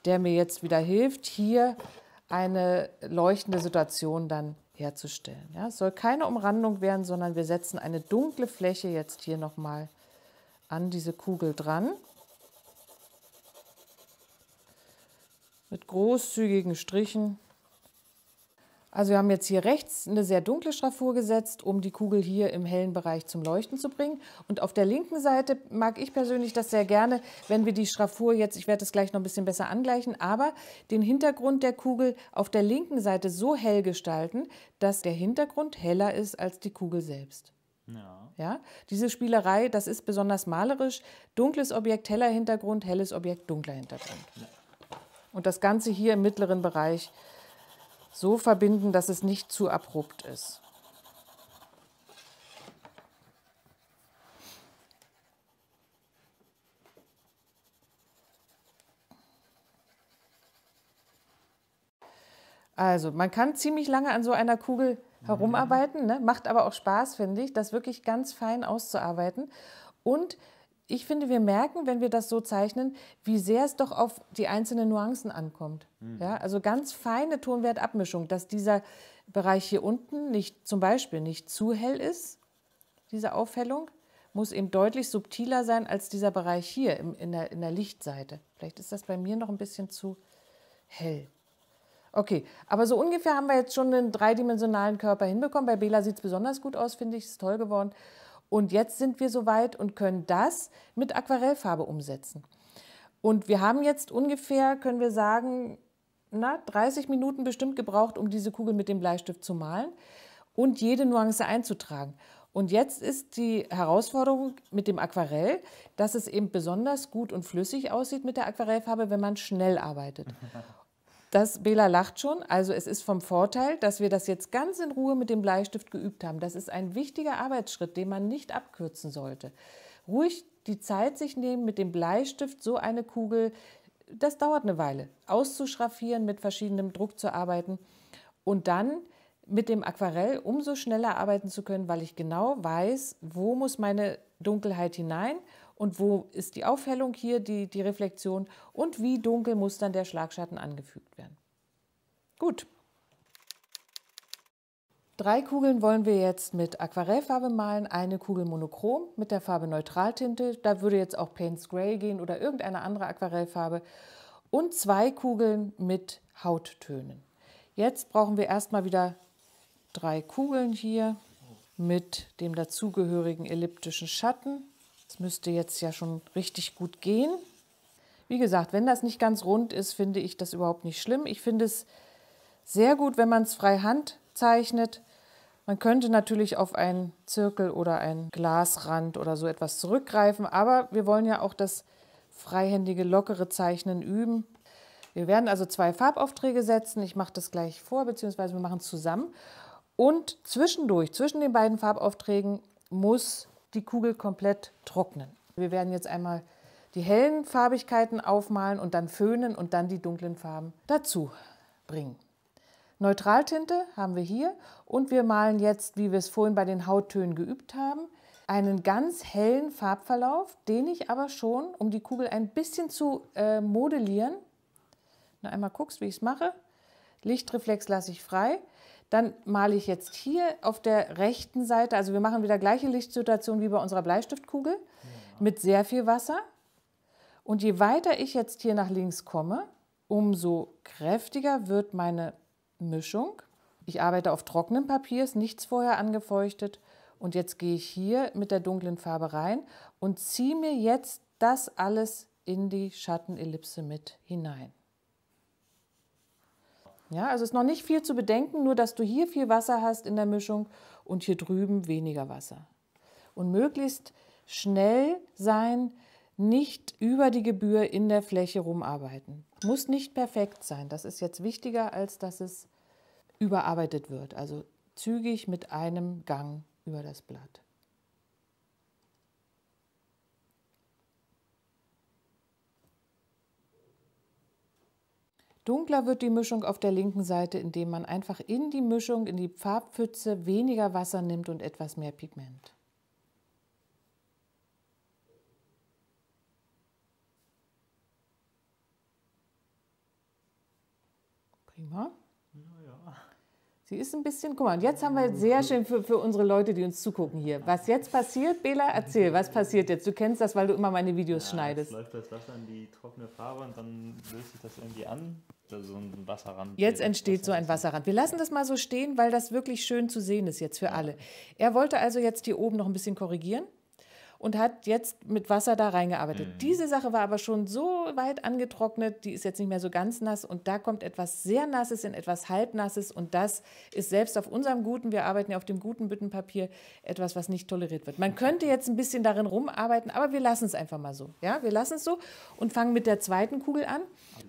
der mir jetzt wieder hilft, hier eine leuchtende Situation dann herzustellen. Ja, es soll keine Umrandung werden, sondern wir setzen eine dunkle Fläche jetzt hier nochmal an diese Kugel dran. Mit großzügigen Strichen also wir haben jetzt hier rechts eine sehr dunkle Schraffur gesetzt, um die Kugel hier im hellen Bereich zum Leuchten zu bringen. Und auf der linken Seite mag ich persönlich das sehr gerne, wenn wir die Schraffur jetzt, ich werde das gleich noch ein bisschen besser angleichen, aber den Hintergrund der Kugel auf der linken Seite so hell gestalten, dass der Hintergrund heller ist als die Kugel selbst. Ja. ja. Diese Spielerei, das ist besonders malerisch. Dunkles Objekt, heller Hintergrund, helles Objekt, dunkler Hintergrund. Und das Ganze hier im mittleren Bereich so verbinden, dass es nicht zu abrupt ist. Also, man kann ziemlich lange an so einer Kugel herumarbeiten, ne? macht aber auch Spaß, finde ich, das wirklich ganz fein auszuarbeiten. Und ich finde, wir merken, wenn wir das so zeichnen, wie sehr es doch auf die einzelnen Nuancen ankommt. Mhm. Ja, also ganz feine Tonwertabmischung, dass dieser Bereich hier unten nicht, zum Beispiel nicht zu hell ist, diese Aufhellung, muss eben deutlich subtiler sein als dieser Bereich hier im, in, der, in der Lichtseite. Vielleicht ist das bei mir noch ein bisschen zu hell. Okay, aber so ungefähr haben wir jetzt schon einen dreidimensionalen Körper hinbekommen. Bei Bela sieht es besonders gut aus, finde ich, ist toll geworden. Und jetzt sind wir soweit und können das mit Aquarellfarbe umsetzen. Und wir haben jetzt ungefähr, können wir sagen, na, 30 Minuten bestimmt gebraucht, um diese Kugel mit dem Bleistift zu malen und jede Nuance einzutragen. Und jetzt ist die Herausforderung mit dem Aquarell, dass es eben besonders gut und flüssig aussieht mit der Aquarellfarbe, wenn man schnell arbeitet. Das Bela lacht schon. Also es ist vom Vorteil, dass wir das jetzt ganz in Ruhe mit dem Bleistift geübt haben. Das ist ein wichtiger Arbeitsschritt, den man nicht abkürzen sollte. Ruhig die Zeit sich nehmen, mit dem Bleistift so eine Kugel, das dauert eine Weile, auszuschraffieren, mit verschiedenem Druck zu arbeiten und dann mit dem Aquarell umso schneller arbeiten zu können, weil ich genau weiß, wo muss meine Dunkelheit hinein und wo ist die Aufhellung hier, die, die Reflexion und wie dunkel muss dann der Schlagschatten angefügt werden. Gut. Drei Kugeln wollen wir jetzt mit Aquarellfarbe malen, eine Kugel monochrom mit der Farbe Neutraltinte, da würde jetzt auch Paints Gray gehen oder irgendeine andere Aquarellfarbe und zwei Kugeln mit Hauttönen. Jetzt brauchen wir erstmal wieder drei Kugeln hier mit dem dazugehörigen elliptischen Schatten. Das müsste jetzt ja schon richtig gut gehen. Wie gesagt, wenn das nicht ganz rund ist, finde ich das überhaupt nicht schlimm. Ich finde es sehr gut, wenn man es freihand zeichnet. Man könnte natürlich auf einen Zirkel oder einen Glasrand oder so etwas zurückgreifen, aber wir wollen ja auch das freihändige, lockere Zeichnen üben. Wir werden also zwei Farbaufträge setzen. Ich mache das gleich vor, beziehungsweise wir machen es zusammen. Und zwischendurch, zwischen den beiden Farbaufträgen, muss die Kugel komplett trocknen. Wir werden jetzt einmal die hellen Farbigkeiten aufmalen und dann föhnen und dann die dunklen Farben dazu bringen. Neutraltinte haben wir hier und wir malen jetzt, wie wir es vorhin bei den Hauttönen geübt haben, einen ganz hellen Farbverlauf, den ich aber schon, um die Kugel ein bisschen zu äh, modellieren, na, einmal guckst, wie ich es mache, Lichtreflex lasse ich frei, dann male ich jetzt hier auf der rechten Seite, also wir machen wieder gleiche Lichtsituation wie bei unserer Bleistiftkugel, ja. mit sehr viel Wasser. Und je weiter ich jetzt hier nach links komme, umso kräftiger wird meine Mischung. Ich arbeite auf trockenem Papier, ist nichts vorher angefeuchtet. Und jetzt gehe ich hier mit der dunklen Farbe rein und ziehe mir jetzt das alles in die Schattenellipse mit hinein. Ja, also ist noch nicht viel zu bedenken, nur dass du hier viel Wasser hast in der Mischung und hier drüben weniger Wasser. Und möglichst schnell sein, nicht über die Gebühr in der Fläche rumarbeiten. Muss nicht perfekt sein. Das ist jetzt wichtiger, als dass es überarbeitet wird. Also zügig mit einem Gang über das Blatt. Dunkler wird die Mischung auf der linken Seite, indem man einfach in die Mischung, in die Farbpfütze weniger Wasser nimmt und etwas mehr Pigment. Sie ist ein bisschen, guck mal, und jetzt haben wir sehr schön für, für unsere Leute, die uns zugucken hier. Was jetzt passiert, Bela, erzähl, was passiert jetzt? Du kennst das, weil du immer meine Videos ja, schneidest. Jetzt läuft das Wasser in die trockene Farbe und dann löst sich das irgendwie an, Das ist so ein Wasserrand. Jetzt entsteht so ein Wasserrand. Wir lassen das mal so stehen, weil das wirklich schön zu sehen ist jetzt für alle. Er wollte also jetzt hier oben noch ein bisschen korrigieren und hat jetzt mit Wasser da reingearbeitet. Mhm. Diese Sache war aber schon so weit angetrocknet, die ist jetzt nicht mehr so ganz nass und da kommt etwas sehr Nasses in etwas Halbnasses und das ist selbst auf unserem guten, wir arbeiten ja auf dem guten Büttenpapier, etwas, was nicht toleriert wird. Man könnte jetzt ein bisschen darin rumarbeiten, aber wir lassen es einfach mal so. Ja, wir lassen es so und fangen mit der zweiten Kugel an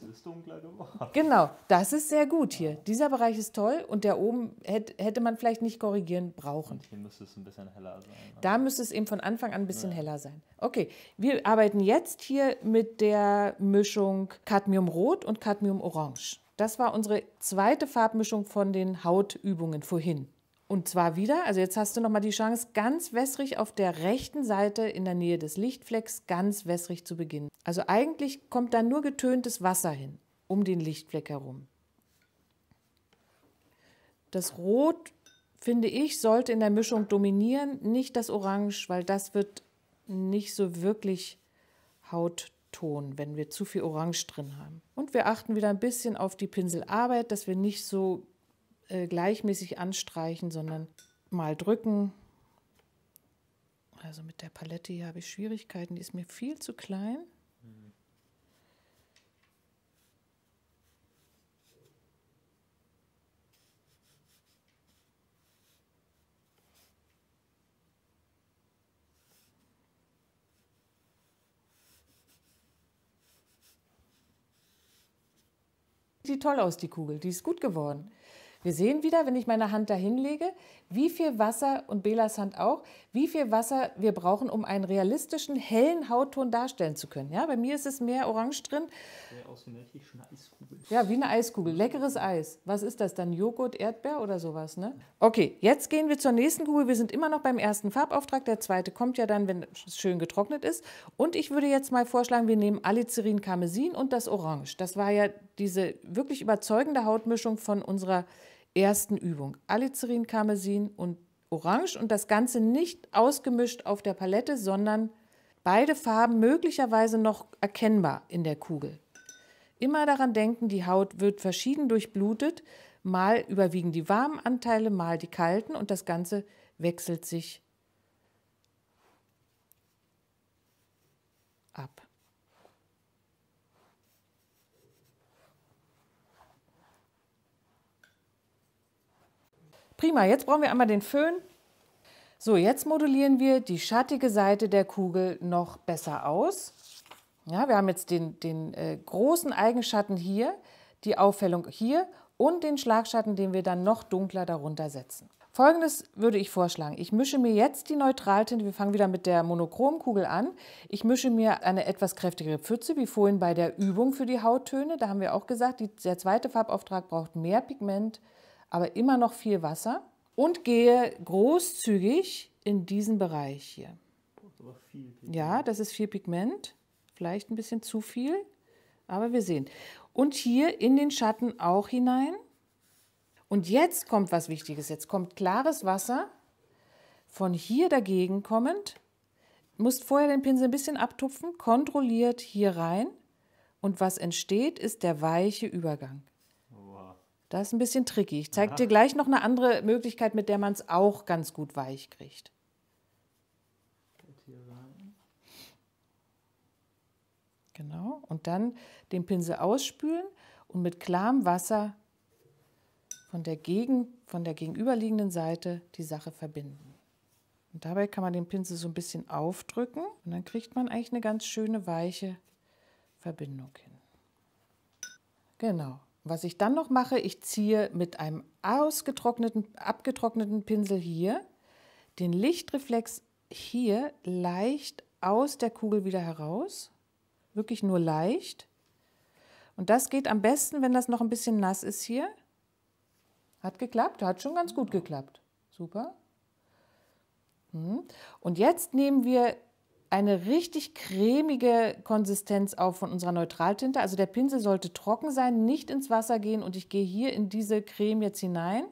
es ist dunkler geworden. Genau, das ist sehr gut hier. Dieser Bereich ist toll und der oben hätte man vielleicht nicht korrigieren brauchen. Und hier müsste es ein bisschen heller sein. Ne? Da müsste es eben von Anfang an ein bisschen ja. heller sein. Okay, wir arbeiten jetzt hier mit der Mischung Cadmium Rot und Cadmium Orange. Das war unsere zweite Farbmischung von den Hautübungen vorhin. Und zwar wieder, also jetzt hast du nochmal die Chance, ganz wässrig auf der rechten Seite in der Nähe des Lichtflecks ganz wässrig zu beginnen. Also eigentlich kommt da nur getöntes Wasser hin, um den Lichtfleck herum. Das Rot, finde ich, sollte in der Mischung dominieren, nicht das Orange, weil das wird nicht so wirklich Hautton, wenn wir zu viel Orange drin haben. Und wir achten wieder ein bisschen auf die Pinselarbeit, dass wir nicht so äh, gleichmäßig anstreichen, sondern mal drücken. Also mit der Palette hier habe ich Schwierigkeiten, die ist mir viel zu klein. sieht toll aus, die Kugel. Die ist gut geworden. Wir sehen wieder, wenn ich meine Hand dahin lege, wie viel Wasser und Belas Hand auch, wie viel Wasser wir brauchen, um einen realistischen hellen Hautton darstellen zu können. Ja, bei mir ist es mehr orange drin. Ja, aus wie eine Eiskugel. Ja, wie eine Eiskugel, leckeres Eis. Was ist das dann? Joghurt, Erdbeer oder sowas, ne? Okay, jetzt gehen wir zur nächsten Kugel. Wir sind immer noch beim ersten Farbauftrag. Der zweite kommt ja dann, wenn es schön getrocknet ist. Und ich würde jetzt mal vorschlagen, wir nehmen Alicerin Karmesin und das Orange. Das war ja diese wirklich überzeugende Hautmischung von unserer ersten Übung. Alicerin, Karmesin und Orange und das Ganze nicht ausgemischt auf der Palette, sondern beide Farben möglicherweise noch erkennbar in der Kugel. Immer daran denken, die Haut wird verschieden durchblutet. Mal überwiegen die warmen Anteile, mal die kalten und das Ganze wechselt sich ab. Prima, jetzt brauchen wir einmal den Föhn. So, jetzt modulieren wir die schattige Seite der Kugel noch besser aus. Ja, wir haben jetzt den, den äh, großen Eigenschatten hier, die Auffällung hier und den Schlagschatten, den wir dann noch dunkler darunter setzen. Folgendes würde ich vorschlagen. Ich mische mir jetzt die Neutraltinte, wir fangen wieder mit der Monochromkugel an. Ich mische mir eine etwas kräftigere Pfütze, wie vorhin bei der Übung für die Hauttöne. Da haben wir auch gesagt, die, der zweite Farbauftrag braucht mehr Pigment aber immer noch viel Wasser und gehe großzügig in diesen Bereich hier. ja, das ist viel Pigment, vielleicht ein bisschen zu viel, aber wir sehen. Und hier in den Schatten auch hinein. Und jetzt kommt was Wichtiges, jetzt kommt klares Wasser von hier dagegen kommend. Musst vorher den Pinsel ein bisschen abtupfen, kontrolliert hier rein und was entsteht, ist der weiche Übergang. Das ist ein bisschen tricky. Ich zeige dir gleich noch eine andere Möglichkeit, mit der man es auch ganz gut weich kriegt. Genau. Und dann den Pinsel ausspülen und mit klarem Wasser von der, gegen, von der gegenüberliegenden Seite die Sache verbinden. Und dabei kann man den Pinsel so ein bisschen aufdrücken und dann kriegt man eigentlich eine ganz schöne weiche Verbindung hin. Genau. Was ich dann noch mache, ich ziehe mit einem ausgetrockneten, abgetrockneten Pinsel hier den Lichtreflex hier leicht aus der Kugel wieder heraus. Wirklich nur leicht. Und das geht am besten, wenn das noch ein bisschen nass ist hier. Hat geklappt, hat schon ganz gut geklappt. Super. Hm. Und jetzt nehmen wir eine richtig cremige Konsistenz auf von unserer Neutraltinte. Also der Pinsel sollte trocken sein, nicht ins Wasser gehen und ich gehe hier in diese Creme jetzt hinein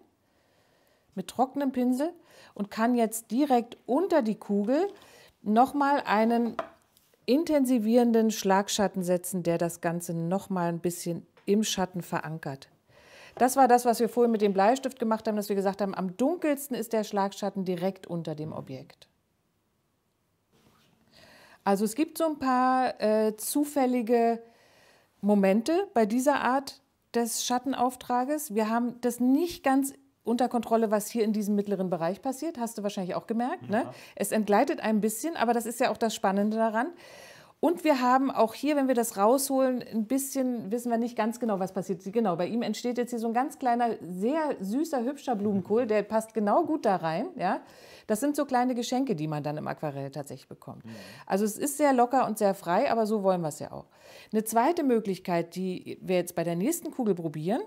mit trockenem Pinsel und kann jetzt direkt unter die Kugel nochmal einen intensivierenden Schlagschatten setzen, der das Ganze nochmal ein bisschen im Schatten verankert. Das war das, was wir vorhin mit dem Bleistift gemacht haben, dass wir gesagt haben, am dunkelsten ist der Schlagschatten direkt unter dem Objekt. Also es gibt so ein paar äh, zufällige Momente bei dieser Art des Schattenauftrages. Wir haben das nicht ganz unter Kontrolle, was hier in diesem mittleren Bereich passiert. Hast du wahrscheinlich auch gemerkt. Ne? Ja. Ne? Es entgleitet ein bisschen, aber das ist ja auch das Spannende daran. Und wir haben auch hier, wenn wir das rausholen, ein bisschen, wissen wir nicht ganz genau, was passiert. Genau, bei ihm entsteht jetzt hier so ein ganz kleiner, sehr süßer, hübscher Blumenkohl. Der passt genau gut da rein. Ja? Das sind so kleine Geschenke, die man dann im Aquarell tatsächlich bekommt. Mhm. Also es ist sehr locker und sehr frei, aber so wollen wir es ja auch. Eine zweite Möglichkeit, die wir jetzt bei der nächsten Kugel probieren,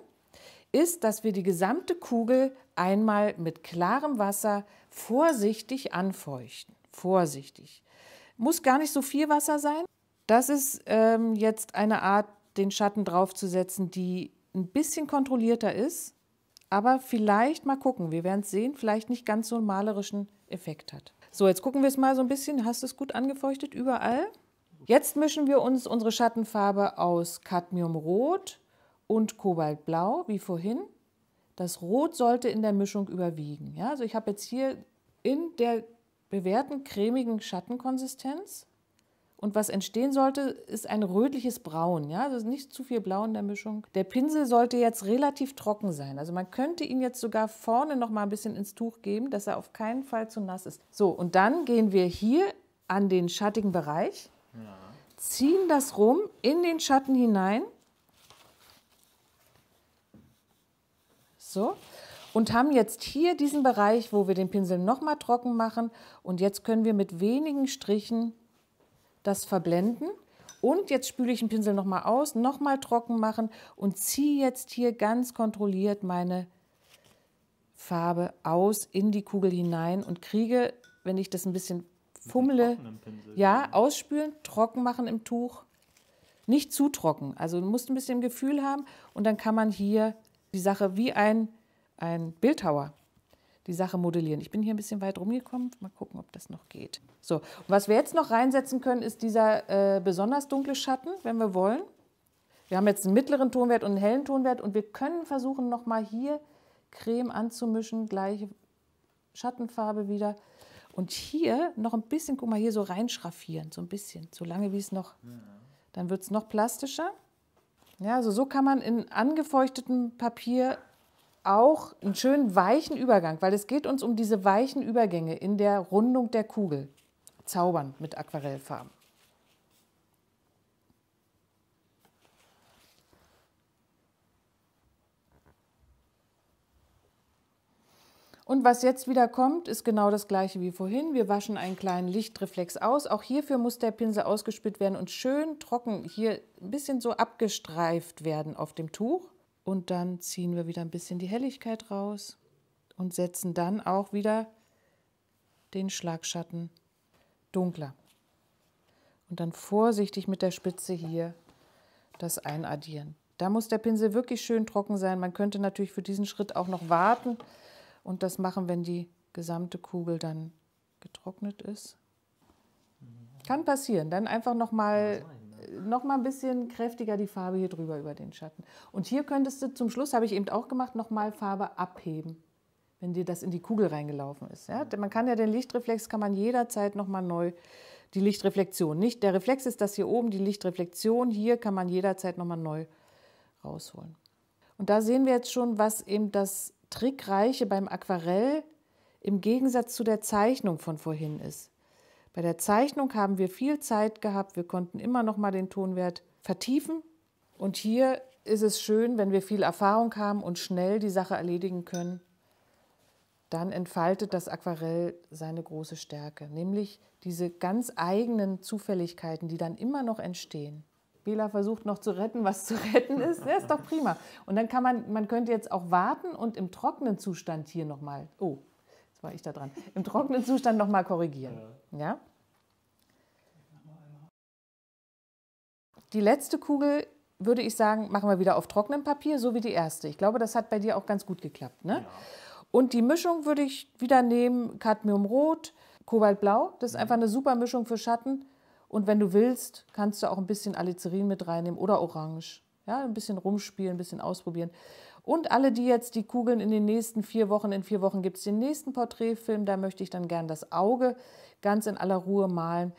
ist, dass wir die gesamte Kugel einmal mit klarem Wasser vorsichtig anfeuchten. Vorsichtig. Muss gar nicht so viel Wasser sein. Das ist ähm, jetzt eine Art, den Schatten draufzusetzen, die ein bisschen kontrollierter ist aber vielleicht mal gucken. Wir werden es sehen, vielleicht nicht ganz so einen malerischen Effekt hat. So, jetzt gucken wir es mal so ein bisschen. Hast du es gut angefeuchtet überall? Jetzt mischen wir uns unsere Schattenfarbe aus Cadmiumrot und Kobaltblau, wie vorhin. Das Rot sollte in der Mischung überwiegen. Ja, also ich habe jetzt hier in der bewährten cremigen Schattenkonsistenz und was entstehen sollte, ist ein rötliches Braun. Ja? Also nicht zu viel Blau in der Mischung. Der Pinsel sollte jetzt relativ trocken sein. Also man könnte ihn jetzt sogar vorne noch mal ein bisschen ins Tuch geben, dass er auf keinen Fall zu nass ist. So, und dann gehen wir hier an den schattigen Bereich, ziehen das rum in den Schatten hinein. So. Und haben jetzt hier diesen Bereich, wo wir den Pinsel nochmal trocken machen. Und jetzt können wir mit wenigen Strichen das verblenden. Und jetzt spüle ich den Pinsel nochmal aus, nochmal trocken machen und ziehe jetzt hier ganz kontrolliert meine Farbe aus in die Kugel hinein und kriege, wenn ich das ein bisschen fummele, ja, ausspülen, trocken machen im Tuch, nicht zu trocken. Also du musst ein bisschen Gefühl haben und dann kann man hier die Sache wie ein, ein Bildhauer die Sache modellieren. Ich bin hier ein bisschen weit rumgekommen. Mal gucken, ob das noch geht. So, Und was wir jetzt noch reinsetzen können, ist dieser äh, besonders dunkle Schatten, wenn wir wollen. Wir haben jetzt einen mittleren Tonwert und einen hellen Tonwert und wir können versuchen, nochmal hier Creme anzumischen, gleiche Schattenfarbe wieder. Und hier noch ein bisschen, guck mal, hier so reinschraffieren, so ein bisschen, so lange wie es noch. Dann wird es noch plastischer. Ja, also so kann man in angefeuchtetem Papier auch einen schönen weichen Übergang, weil es geht uns um diese weichen Übergänge in der Rundung der Kugel. Zaubern mit Aquarellfarben. Und was jetzt wieder kommt, ist genau das gleiche wie vorhin. Wir waschen einen kleinen Lichtreflex aus. Auch hierfür muss der Pinsel ausgespült werden und schön trocken hier ein bisschen so abgestreift werden auf dem Tuch. Und dann ziehen wir wieder ein bisschen die Helligkeit raus und setzen dann auch wieder den Schlagschatten dunkler. Und dann vorsichtig mit der Spitze hier das einaddieren. Da muss der Pinsel wirklich schön trocken sein. Man könnte natürlich für diesen Schritt auch noch warten und das machen, wenn die gesamte Kugel dann getrocknet ist. Kann passieren. Dann einfach nochmal noch mal ein bisschen kräftiger die Farbe hier drüber über den Schatten. Und hier könntest du zum Schluss, habe ich eben auch gemacht, noch mal Farbe abheben, wenn dir das in die Kugel reingelaufen ist. Ja? Mhm. Man kann ja den Lichtreflex, kann man jederzeit noch mal neu, die Lichtreflexion, nicht der Reflex ist das hier oben, die Lichtreflexion hier kann man jederzeit noch mal neu rausholen. Und da sehen wir jetzt schon, was eben das Trickreiche beim Aquarell im Gegensatz zu der Zeichnung von vorhin ist. Bei der Zeichnung haben wir viel Zeit gehabt. Wir konnten immer noch mal den Tonwert vertiefen. Und hier ist es schön, wenn wir viel Erfahrung haben und schnell die Sache erledigen können. Dann entfaltet das Aquarell seine große Stärke, nämlich diese ganz eigenen Zufälligkeiten, die dann immer noch entstehen. Bela versucht noch zu retten, was zu retten ist. Das ist doch prima. Und dann kann man, man könnte jetzt auch warten und im trockenen Zustand hier nochmal. Oh, Jetzt war ich da dran. Im trockenen Zustand nochmal korrigieren. Ja. Die letzte Kugel würde ich sagen, machen wir wieder auf trockenem Papier, so wie die erste. Ich glaube, das hat bei dir auch ganz gut geklappt. Ne? Ja. Und die Mischung würde ich wieder nehmen: Cadmiumrot, Kobaltblau. Das ist mhm. einfach eine super Mischung für Schatten. Und wenn du willst, kannst du auch ein bisschen Alicerin mit reinnehmen oder Orange. Ja, ein bisschen rumspielen, ein bisschen ausprobieren. Und alle, die jetzt die Kugeln in den nächsten vier Wochen, in vier Wochen gibt es den nächsten Porträtfilm, da möchte ich dann gern das Auge ganz in aller Ruhe malen.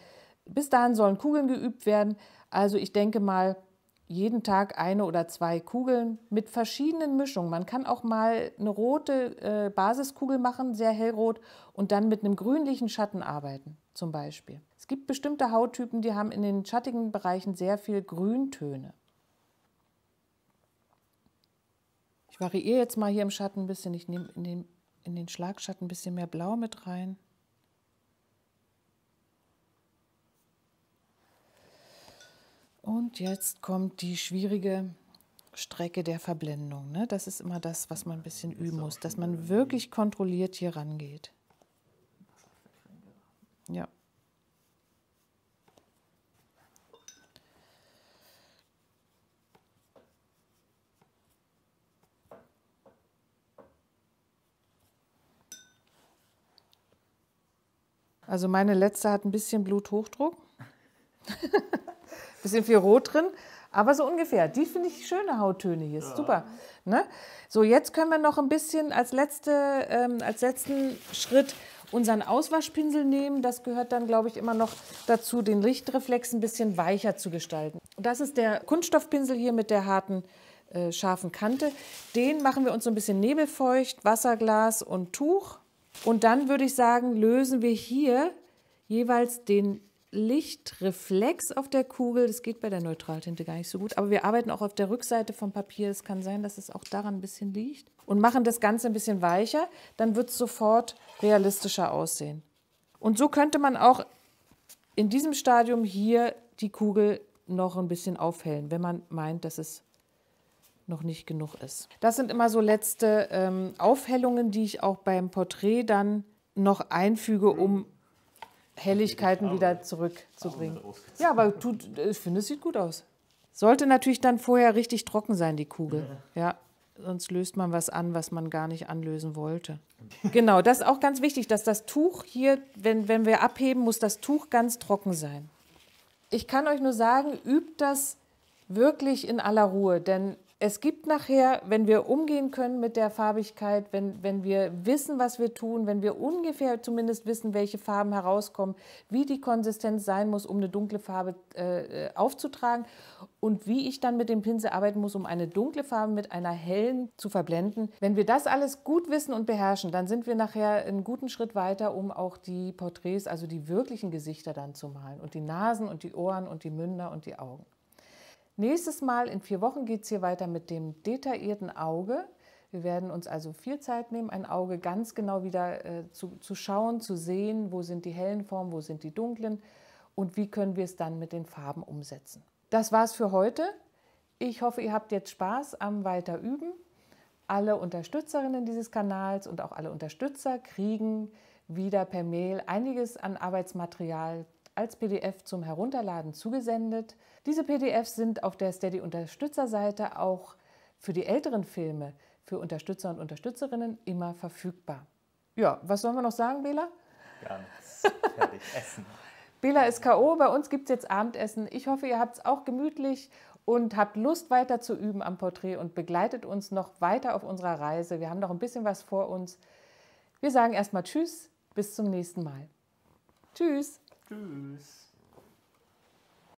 Bis dahin sollen Kugeln geübt werden. Also ich denke mal, jeden Tag eine oder zwei Kugeln mit verschiedenen Mischungen. Man kann auch mal eine rote äh, Basiskugel machen, sehr hellrot, und dann mit einem grünlichen Schatten arbeiten, zum Beispiel. Es gibt bestimmte Hauttypen, die haben in den schattigen Bereichen sehr viel Grüntöne. Ich variiere jetzt mal hier im Schatten ein bisschen. Ich nehme in den, in den Schlagschatten ein bisschen mehr Blau mit rein. Und jetzt kommt die schwierige Strecke der Verblendung. Ne? Das ist immer das, was man ein bisschen üben muss, dass man wirklich kontrolliert hier rangeht. Ja. Also meine letzte hat ein bisschen Bluthochdruck. bisschen viel Rot drin, aber so ungefähr. Die finde ich schöne Hauttöne hier, ist ja. super. Ne? So, jetzt können wir noch ein bisschen als, letzte, ähm, als letzten Schritt unseren Auswaschpinsel nehmen. Das gehört dann, glaube ich, immer noch dazu, den Lichtreflex ein bisschen weicher zu gestalten. Das ist der Kunststoffpinsel hier mit der harten, äh, scharfen Kante. Den machen wir uns so ein bisschen nebelfeucht, Wasserglas und Tuch und dann würde ich sagen, lösen wir hier jeweils den Lichtreflex auf der Kugel. Das geht bei der Neutraltinte gar nicht so gut. Aber wir arbeiten auch auf der Rückseite vom Papier. Es kann sein, dass es auch daran ein bisschen liegt. Und machen das Ganze ein bisschen weicher. Dann wird es sofort realistischer aussehen. Und so könnte man auch in diesem Stadium hier die Kugel noch ein bisschen aufhellen, wenn man meint, dass es noch nicht genug ist. Das sind immer so letzte ähm, Aufhellungen, die ich auch beim Porträt dann noch einfüge, mhm. um Helligkeiten wieder zurückzubringen. Ja, aber tut, äh, ich finde, es sieht gut aus. Sollte natürlich dann vorher richtig trocken sein, die Kugel. Ja, sonst löst man was an, was man gar nicht anlösen wollte. Genau, das ist auch ganz wichtig, dass das Tuch hier, wenn, wenn wir abheben, muss das Tuch ganz trocken sein. Ich kann euch nur sagen, übt das wirklich in aller Ruhe, denn es gibt nachher, wenn wir umgehen können mit der Farbigkeit, wenn, wenn wir wissen, was wir tun, wenn wir ungefähr zumindest wissen, welche Farben herauskommen, wie die Konsistenz sein muss, um eine dunkle Farbe äh, äh, aufzutragen und wie ich dann mit dem Pinsel arbeiten muss, um eine dunkle Farbe mit einer hellen zu verblenden. Wenn wir das alles gut wissen und beherrschen, dann sind wir nachher einen guten Schritt weiter, um auch die Porträts, also die wirklichen Gesichter dann zu malen und die Nasen und die Ohren und die Münder und die Augen. Nächstes Mal in vier Wochen geht es hier weiter mit dem detaillierten Auge. Wir werden uns also viel Zeit nehmen, ein Auge ganz genau wieder äh, zu, zu schauen, zu sehen, wo sind die hellen Formen, wo sind die dunklen und wie können wir es dann mit den Farben umsetzen. Das war's für heute. Ich hoffe, ihr habt jetzt Spaß am Weiterüben. Alle Unterstützerinnen dieses Kanals und auch alle Unterstützer kriegen wieder per Mail einiges an Arbeitsmaterial als PDF zum Herunterladen zugesendet. Diese PDFs sind auf der Steady-Unterstützerseite auch für die älteren Filme für Unterstützer und Unterstützerinnen immer verfügbar. Ja, was sollen wir noch sagen, Bela? Ganz fertig essen. Bela ist K.O. Bei uns gibt es jetzt Abendessen. Ich hoffe, ihr habt es auch gemütlich und habt Lust, weiter zu üben am Porträt und begleitet uns noch weiter auf unserer Reise. Wir haben noch ein bisschen was vor uns. Wir sagen erstmal Tschüss, bis zum nächsten Mal. Tschüss. Tschüss.